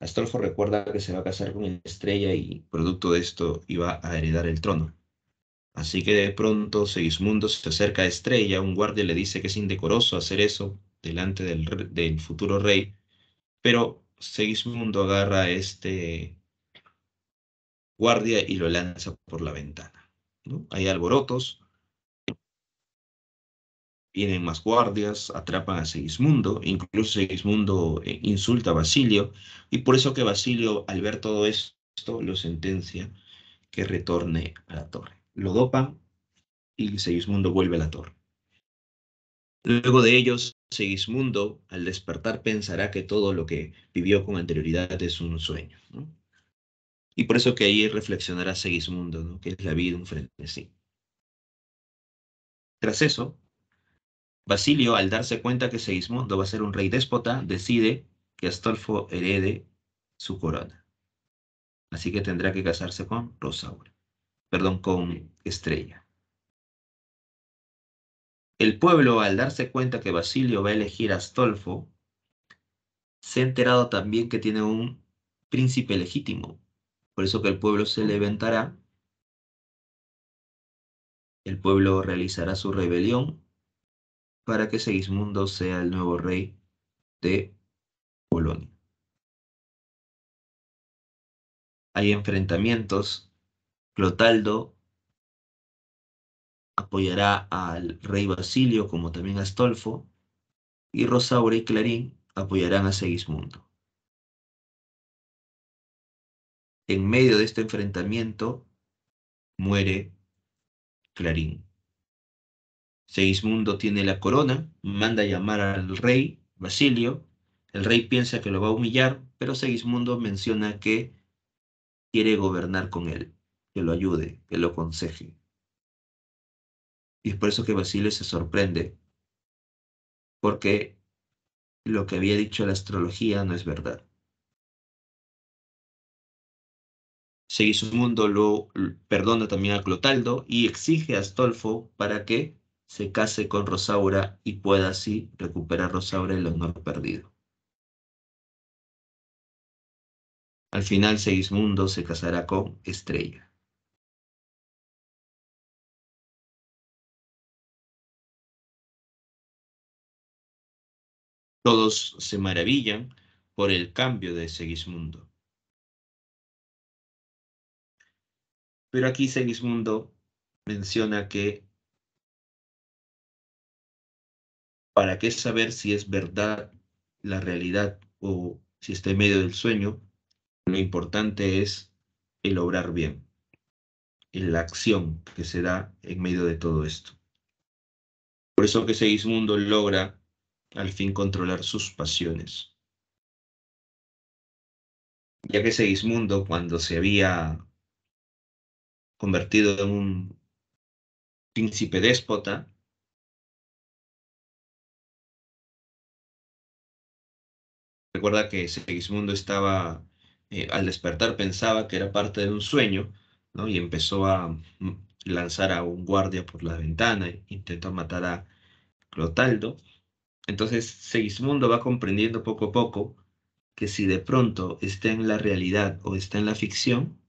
Astolfo recuerda que se va a casar con estrella y, producto de esto, iba a heredar el trono. Así que de pronto Segismundo se acerca a Estrella, un guardia le dice que es indecoroso hacer eso delante del, futuro rey, pero Segismundo agarra a este guardia y lo lanza por la ventana. Hay alborotos, vienen más guardias, atrapan a Segismundo, incluso Segismundo eh, insulta a Basilio, y por eso que Basilio, al ver todo esto, lo sentencia que retorne a la torre. Lo dopan y Segismundo vuelve a la torre. Luego de ellos, Segismundo, al despertar, pensará que todo lo que vivió con anterioridad es un sueño. Y por eso que ahí reflexionará Segismundo, ¿no? que es la vida un sí Tras eso, Basilio, al darse cuenta que Seismondo va a ser un rey déspota, decide que Astolfo herede su corona. Así que tendrá que casarse con Rosaura, perdón, con Estrella. El pueblo, al darse cuenta que Basilio va a elegir a Astolfo, se ha enterado también que tiene un príncipe legítimo. Por eso que el pueblo se levantará, el pueblo realizará su rebelión para que Segismundo sea el nuevo rey de Polonia. Hay enfrentamientos. Clotaldo apoyará al rey Basilio como también Astolfo y Rosaura y Clarín apoyarán a Segismundo. En medio de este enfrentamiento muere Clarín. Segismundo tiene la corona, manda llamar al rey Basilio, el rey piensa que lo va a humillar, pero Segismundo menciona que quiere gobernar con él, que lo ayude, que lo aconseje. Y es por eso que Basilio se sorprende, porque lo que había dicho la astrología no es verdad. Segismundo lo perdona también a Clotaldo y exige a Astolfo para que se case con Rosaura y pueda así recuperar Rosaura el honor perdido. Al final Segismundo se casará con Estrella. Todos se maravillan por el cambio de Segismundo. Pero aquí Segismundo menciona que ¿Para qué saber si es verdad la realidad o si está en medio del sueño? Lo importante es el obrar bien, en la acción que se da en medio de todo esto. Por eso que Segismundo logra al fin controlar sus pasiones. Ya que Segismundo, cuando se había convertido en un príncipe déspota, Recuerda que Segismundo estaba, eh, al despertar pensaba que era parte de un sueño, ¿no? Y empezó a mm, lanzar a un guardia por la ventana, e intentó matar a Clotaldo. Entonces Segismundo va comprendiendo poco a poco que si de pronto está en la realidad o está en la ficción,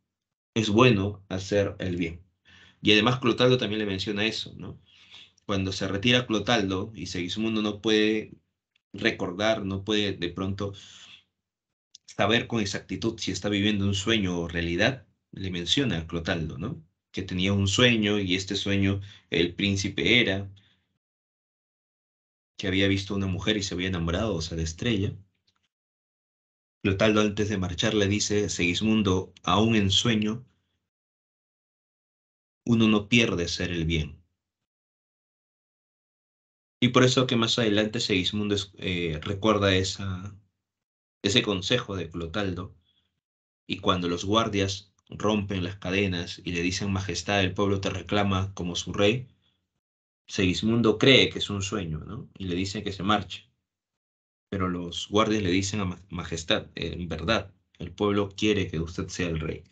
es bueno hacer el bien. Y además Clotaldo también le menciona eso, ¿no? Cuando se retira Clotaldo y Segismundo no puede recordar, no puede de pronto saber con exactitud si está viviendo un sueño o realidad, le menciona a Clotaldo, ¿no? Que tenía un sueño y este sueño el príncipe era, que había visto una mujer y se había enamorado, o sea, de estrella. Clotaldo antes de marchar le dice, Segismundo, aún en sueño, uno no pierde ser el bien. Y por eso que más adelante Segismundo eh, recuerda esa, ese consejo de Clotaldo, y cuando los guardias rompen las cadenas y le dicen Majestad, el pueblo te reclama como su rey, Segismundo cree que es un sueño, ¿no? Y le dicen que se marche. Pero los guardias le dicen a Majestad, en verdad, el pueblo quiere que usted sea el rey.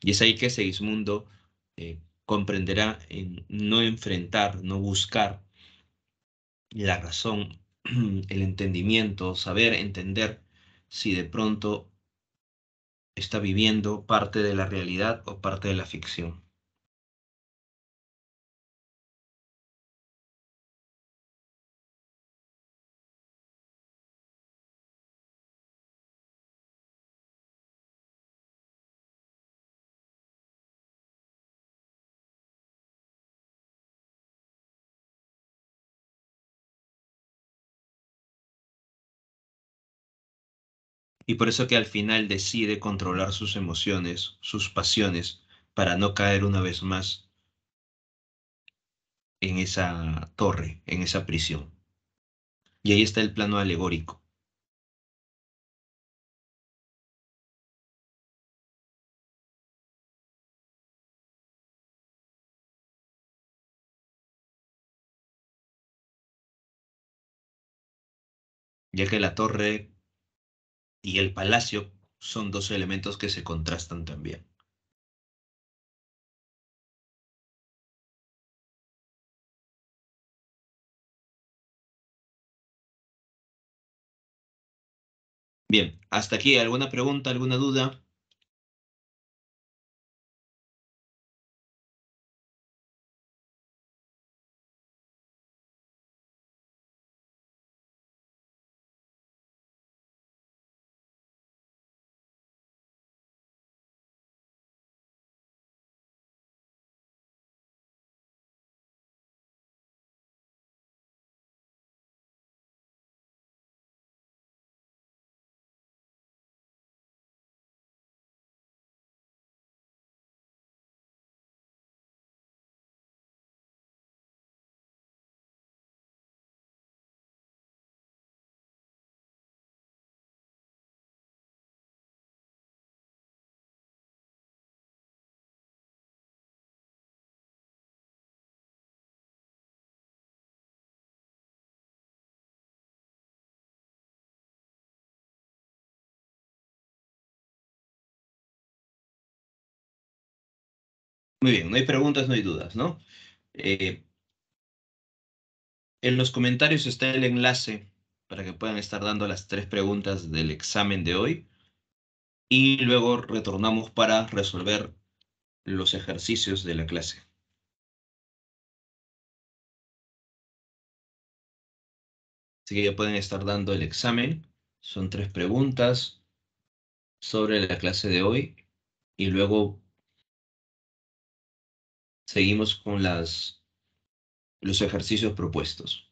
Y es ahí que Segismundo eh, comprenderá en no enfrentar, no buscar la razón, el entendimiento, saber entender si de pronto está viviendo parte de la realidad o parte de la ficción. y por eso que al final decide controlar sus emociones, sus pasiones, para no caer una vez más en esa torre, en esa prisión. Y ahí está el plano alegórico. ya que la torre y el palacio son dos elementos que se contrastan también. Bien, hasta aquí, ¿alguna pregunta, alguna duda? Muy bien, no hay preguntas, no hay dudas, ¿no? Eh, en los comentarios está el enlace para que puedan estar dando las tres preguntas del examen de hoy y luego retornamos para resolver los ejercicios de la clase. Así que ya pueden estar dando el examen. Son tres preguntas sobre la clase de hoy y luego seguimos con las, los ejercicios propuestos.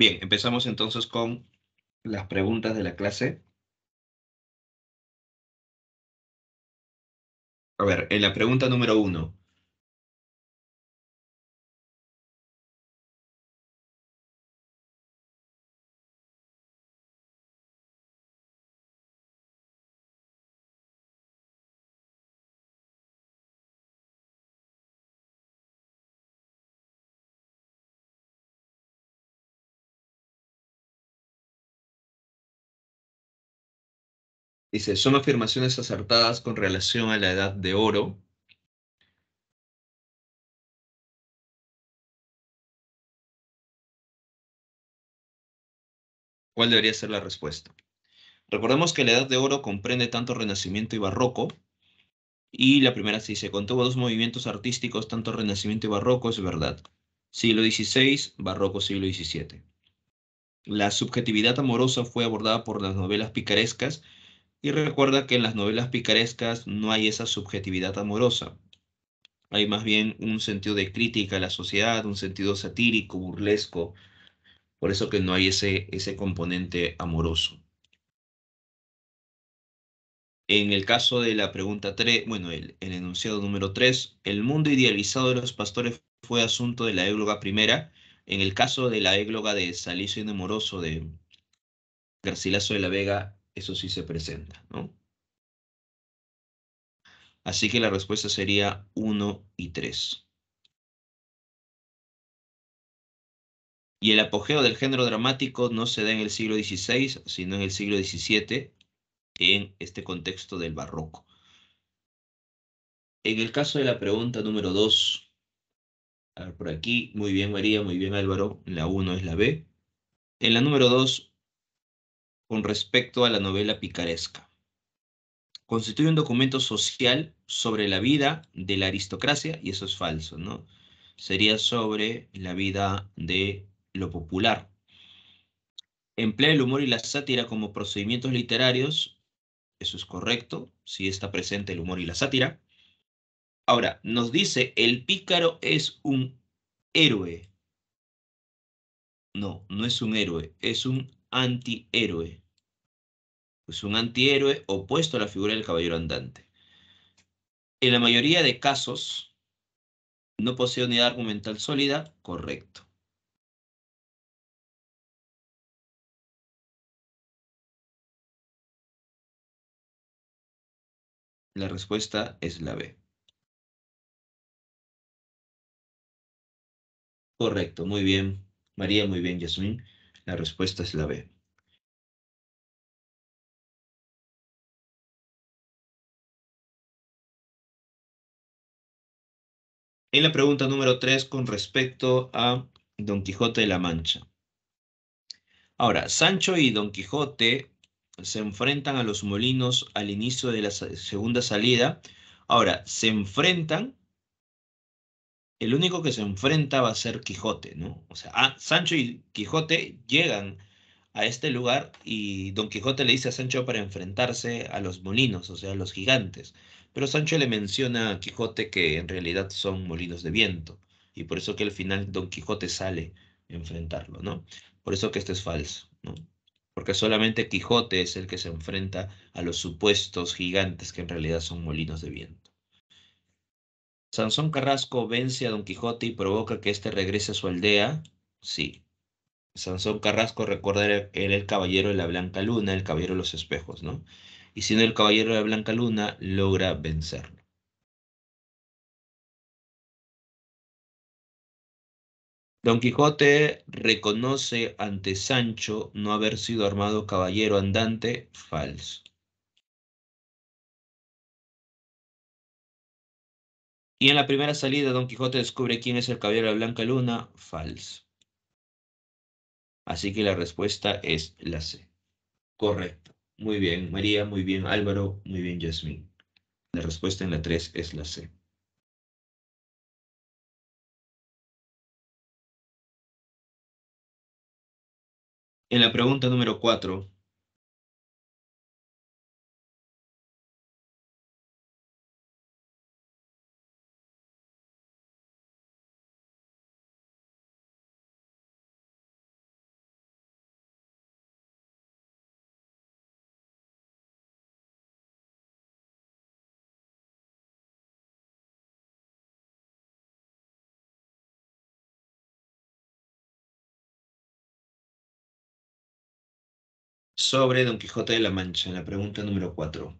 Bien, empezamos entonces con las preguntas de la clase. A ver, en la pregunta número uno, Dice, son afirmaciones acertadas con relación a la edad de oro. ¿Cuál debería ser la respuesta? Recordemos que la Edad de Oro comprende tanto Renacimiento y Barroco, y la primera se dice, contuvo dos movimientos artísticos, tanto Renacimiento y Barroco, es verdad. Siglo XVI, Barroco siglo XVII. La subjetividad amorosa fue abordada por las novelas picarescas y recuerda que en las novelas picarescas no hay esa subjetividad amorosa. Hay más bien un sentido de crítica a la sociedad, un sentido satírico, burlesco. Por eso que no hay ese, ese componente amoroso. En el caso de la pregunta 3, bueno, el, el, enunciado número 3, el mundo idealizado de los pastores fue asunto de la égloga primera. En el caso de la égloga de Salicio Nemoroso de Garcilaso de la Vega, eso sí se presenta, ¿no? Así que la respuesta sería 1 y 3. Y el apogeo del género dramático no se da en el siglo XVI, sino en el siglo XVII, en este contexto del barroco. En el caso de la pregunta número 2, por aquí, muy bien María, muy bien Álvaro, la 1 es la B. En la número 2, con respecto a la novela picaresca. Constituye un documento social sobre la vida de la aristocracia, y eso es falso, ¿no? Sería sobre la vida de lo popular. Emplea el humor y la sátira como procedimientos literarios, eso es correcto, si está presente el humor y la sátira. Ahora, nos dice, el pícaro es un héroe. No, no es un héroe, es un antihéroe. pues un antihéroe opuesto a la figura del caballero andante. En la mayoría de casos, no posee unidad argumental sólida, correcto. La respuesta es la B. Correcto, muy bien. María, muy bien, Yasmin. La respuesta es la B. En la pregunta número 3 con respecto a Don Quijote de la Mancha. Ahora, Sancho y Don Quijote se enfrentan a los molinos al inicio de la segunda salida. Ahora, se enfrentan el único que se enfrenta va a ser Quijote, ¿no? O sea, ah, Sancho y Quijote llegan a este lugar y Don Quijote le dice a Sancho para enfrentarse a los molinos, o sea, a los gigantes. Pero Sancho le menciona a Quijote que en realidad son molinos de viento y por eso que al final Don Quijote sale a enfrentarlo, ¿no? Por eso que esto es falso, ¿no? Porque solamente Quijote es el que se enfrenta a los supuestos gigantes que en realidad son molinos de viento. Sansón Carrasco vence a Don Quijote y provoca que éste regrese a su aldea. Sí. Sansón Carrasco, recordar, era el caballero de la Blanca Luna, el caballero de los espejos, ¿no? Y siendo el caballero de la Blanca Luna, logra vencerlo. Don Quijote reconoce ante Sancho no haber sido armado caballero andante falso. Y en la primera salida, Don Quijote descubre quién es el caballero de Blanca Luna, falso. Así que la respuesta es la C. Correcto. Muy bien, María, muy bien, Álvaro, muy bien, Yasmin. La respuesta en la 3 es la C. En la pregunta número 4, sobre Don Quijote de la Mancha, en la pregunta número 4.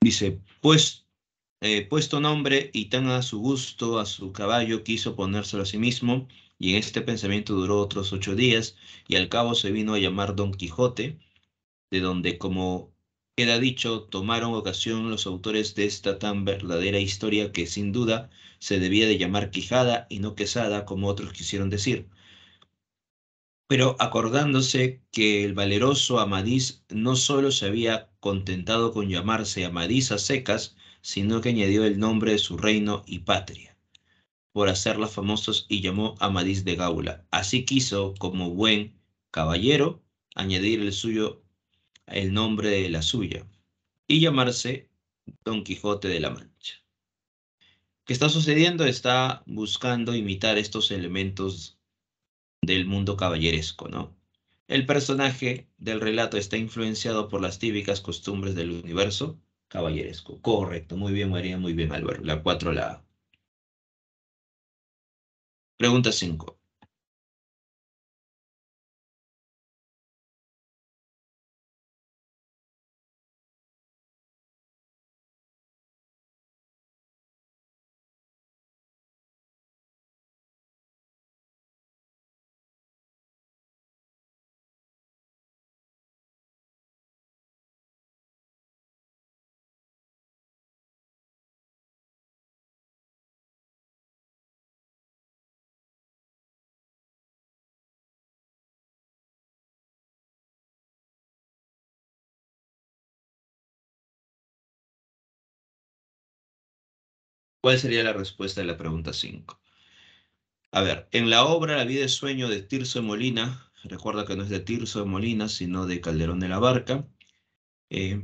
Dice, pues, eh, puesto nombre y tan a su gusto a su caballo quiso ponérselo a sí mismo, y en este pensamiento duró otros ocho días, y al cabo se vino a llamar Don Quijote, de donde como Queda dicho, tomaron ocasión los autores de esta tan verdadera historia que sin duda se debía de llamar Quijada y no Quesada, como otros quisieron decir. Pero acordándose que el valeroso Amadís no solo se había contentado con llamarse Amadís a secas, sino que añadió el nombre de su reino y patria, por hacerla famosos y llamó Amadís de Gaula. Así quiso, como buen caballero, añadir el suyo el nombre de la suya y llamarse Don Quijote de la Mancha. ¿Qué está sucediendo? Está buscando imitar estos elementos del mundo caballeresco, ¿no? El personaje del relato está influenciado por las típicas costumbres del universo caballeresco. Correcto, muy bien María, muy bien Álvaro. La 4 la Pregunta 5. ¿Cuál sería la respuesta de la pregunta 5? A ver, en la obra La vida es sueño de Tirso de Molina, recuerda que no es de Tirso de Molina, sino de Calderón de la Barca, eh,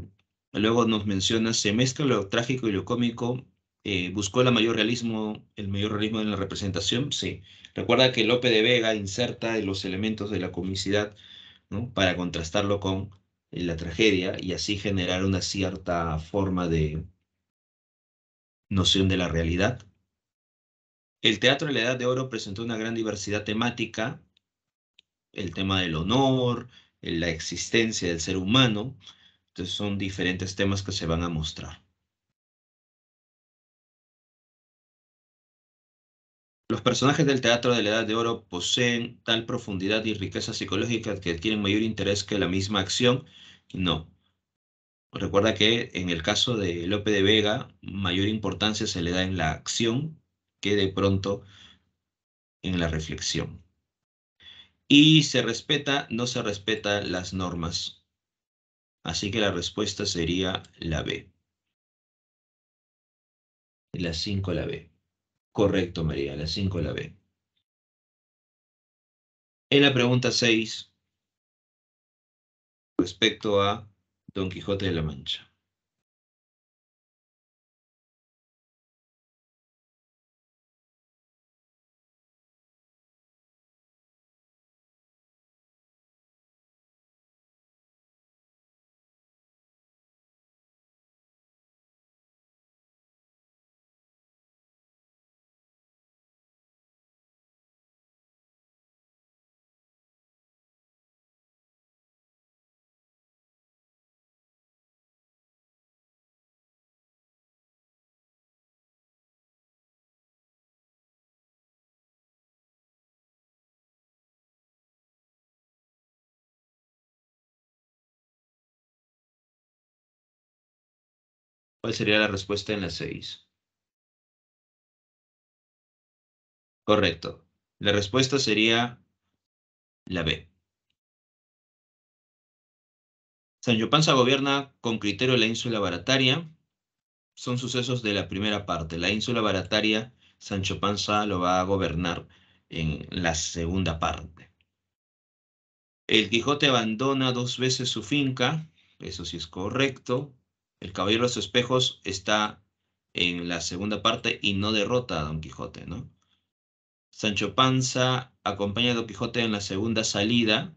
luego nos menciona, se mezcla lo trágico y lo cómico, eh, buscó mayor realismo, el mayor realismo en la representación, sí. Recuerda que Lope de Vega inserta los elementos de la comicidad para contrastarlo con eh, la tragedia y así generar una cierta forma de, noción de la realidad. El teatro de la Edad de Oro presentó una gran diversidad temática, el tema del honor, la existencia del ser humano, entonces son diferentes temas que se van a mostrar. Los personajes del teatro de la Edad de Oro poseen tal profundidad y riqueza psicológica que adquieren mayor interés que la misma acción. No, Recuerda que en el caso de Lope de Vega, mayor importancia se le da en la acción que de pronto en la reflexión. Y se respeta, no se respeta las normas. Así que la respuesta sería la B. La 5 la B. Correcto, María, la 5 la B. En la pregunta 6, respecto a Don Quijote de la Mancha. sería la respuesta en la 6? Correcto. La respuesta sería la B. Sancho Panza gobierna con criterio la ínsula barataria. Son sucesos de la primera parte. La ínsula barataria, Sancho Panza lo va a gobernar en la segunda parte. El Quijote abandona dos veces su finca, eso sí es correcto. El Caballero de los Espejos está en la segunda parte y no derrota a Don Quijote, ¿no? Sancho Panza acompaña a Don Quijote en la segunda salida,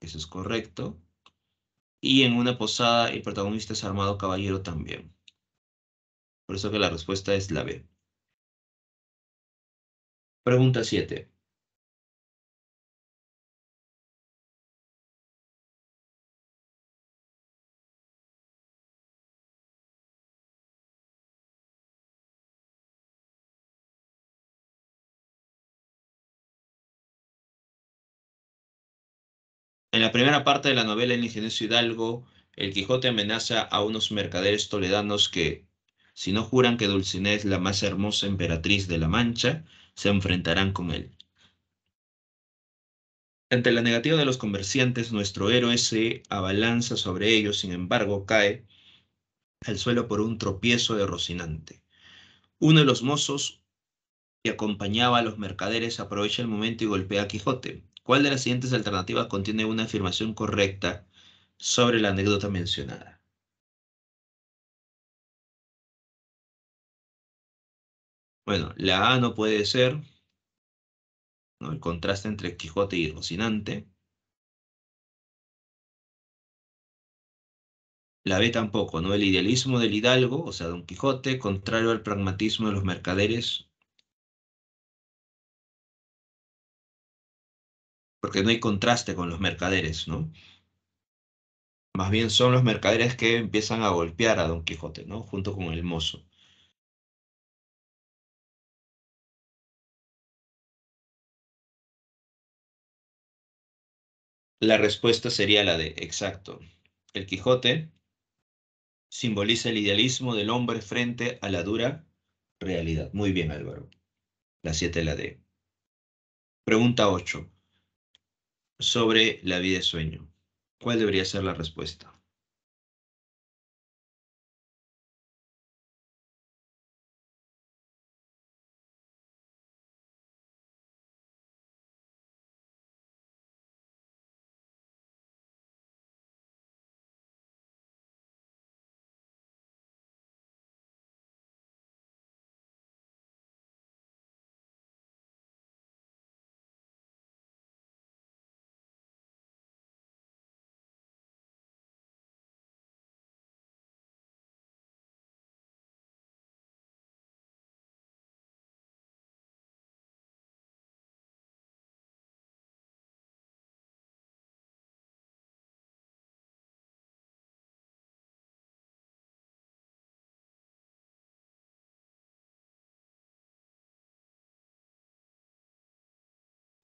eso es correcto, y en una posada el protagonista es armado caballero también. Por eso que la respuesta es la B. Pregunta 7. En la primera parte de la novela, el Ingenioso Hidalgo, el Quijote amenaza a unos mercaderes toledanos que, si no juran que Dulcinea es la más hermosa emperatriz de la Mancha, se enfrentarán con él. Ante la negativa de los comerciantes, nuestro héroe se abalanza sobre ellos, sin embargo, cae al suelo por un tropiezo de Rocinante. Uno de los mozos que acompañaba a los mercaderes aprovecha el momento y golpea a Quijote, ¿Cuál de las siguientes alternativas contiene una afirmación correcta sobre la anécdota mencionada? Bueno, la A no puede ser ¿no? el contraste entre Quijote y Rocinante. La B tampoco, ¿no? El idealismo del hidalgo, o sea, Don Quijote, contrario al pragmatismo de los mercaderes porque no hay contraste con los mercaderes, ¿no? Más bien son los mercaderes que empiezan a golpear a Don Quijote, ¿no? Junto con el mozo. La respuesta sería la de exacto. El Quijote simboliza el idealismo del hombre frente a la dura realidad. Muy bien, Álvaro. La 7 la D. Pregunta 8 sobre la vida de sueño? ¿Cuál debería ser la respuesta?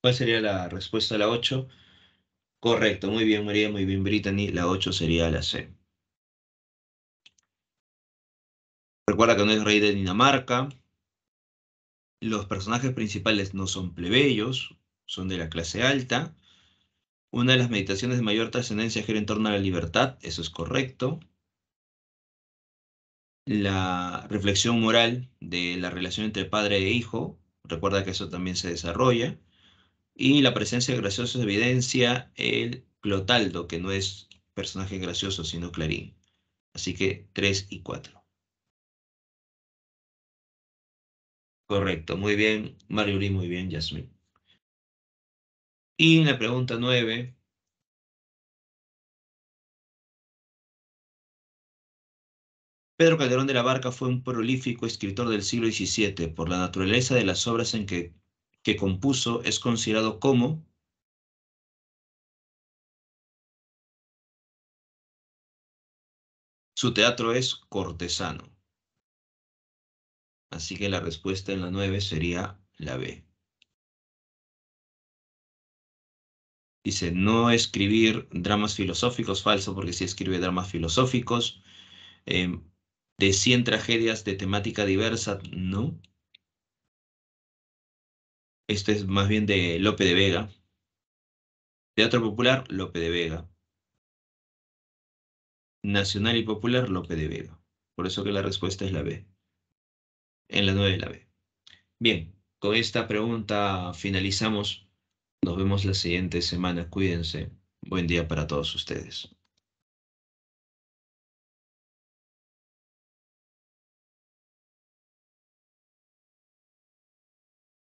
¿Cuál sería la respuesta a la 8? Correcto, muy bien María, muy bien Brittany, la 8 sería la C. Recuerda que no es rey de Dinamarca. Los personajes principales no son plebeyos, son de la clase alta. Una de las meditaciones de mayor trascendencia gira en torno a la libertad, eso es correcto. La reflexión moral de la relación entre padre e hijo, recuerda que eso también se desarrolla. Y la presencia de graciosos evidencia el Clotaldo, que no es personaje gracioso, sino Clarín. Así que 3 y 4. Correcto, muy bien, Mariuri, muy bien, Yasmin. Y en la pregunta 9. Pedro Calderón de la Barca fue un prolífico escritor del siglo XVII por la naturaleza de las obras en que que compuso es considerado como Su teatro es cortesano. Así que la respuesta en la 9 sería la B. Dice, no escribir dramas filosóficos, falso, porque sí escribe dramas filosóficos. Em, de 100 tragedias de temática diversa, no. Este es más bien de Lope de Vega. Teatro Popular, Lope de Vega. Nacional y Popular, Lope de Vega. Por eso que la respuesta es la B. En la 9 es la B. Bien, con esta pregunta finalizamos. Nos vemos la siguiente semana. Cuídense. Buen día para todos ustedes.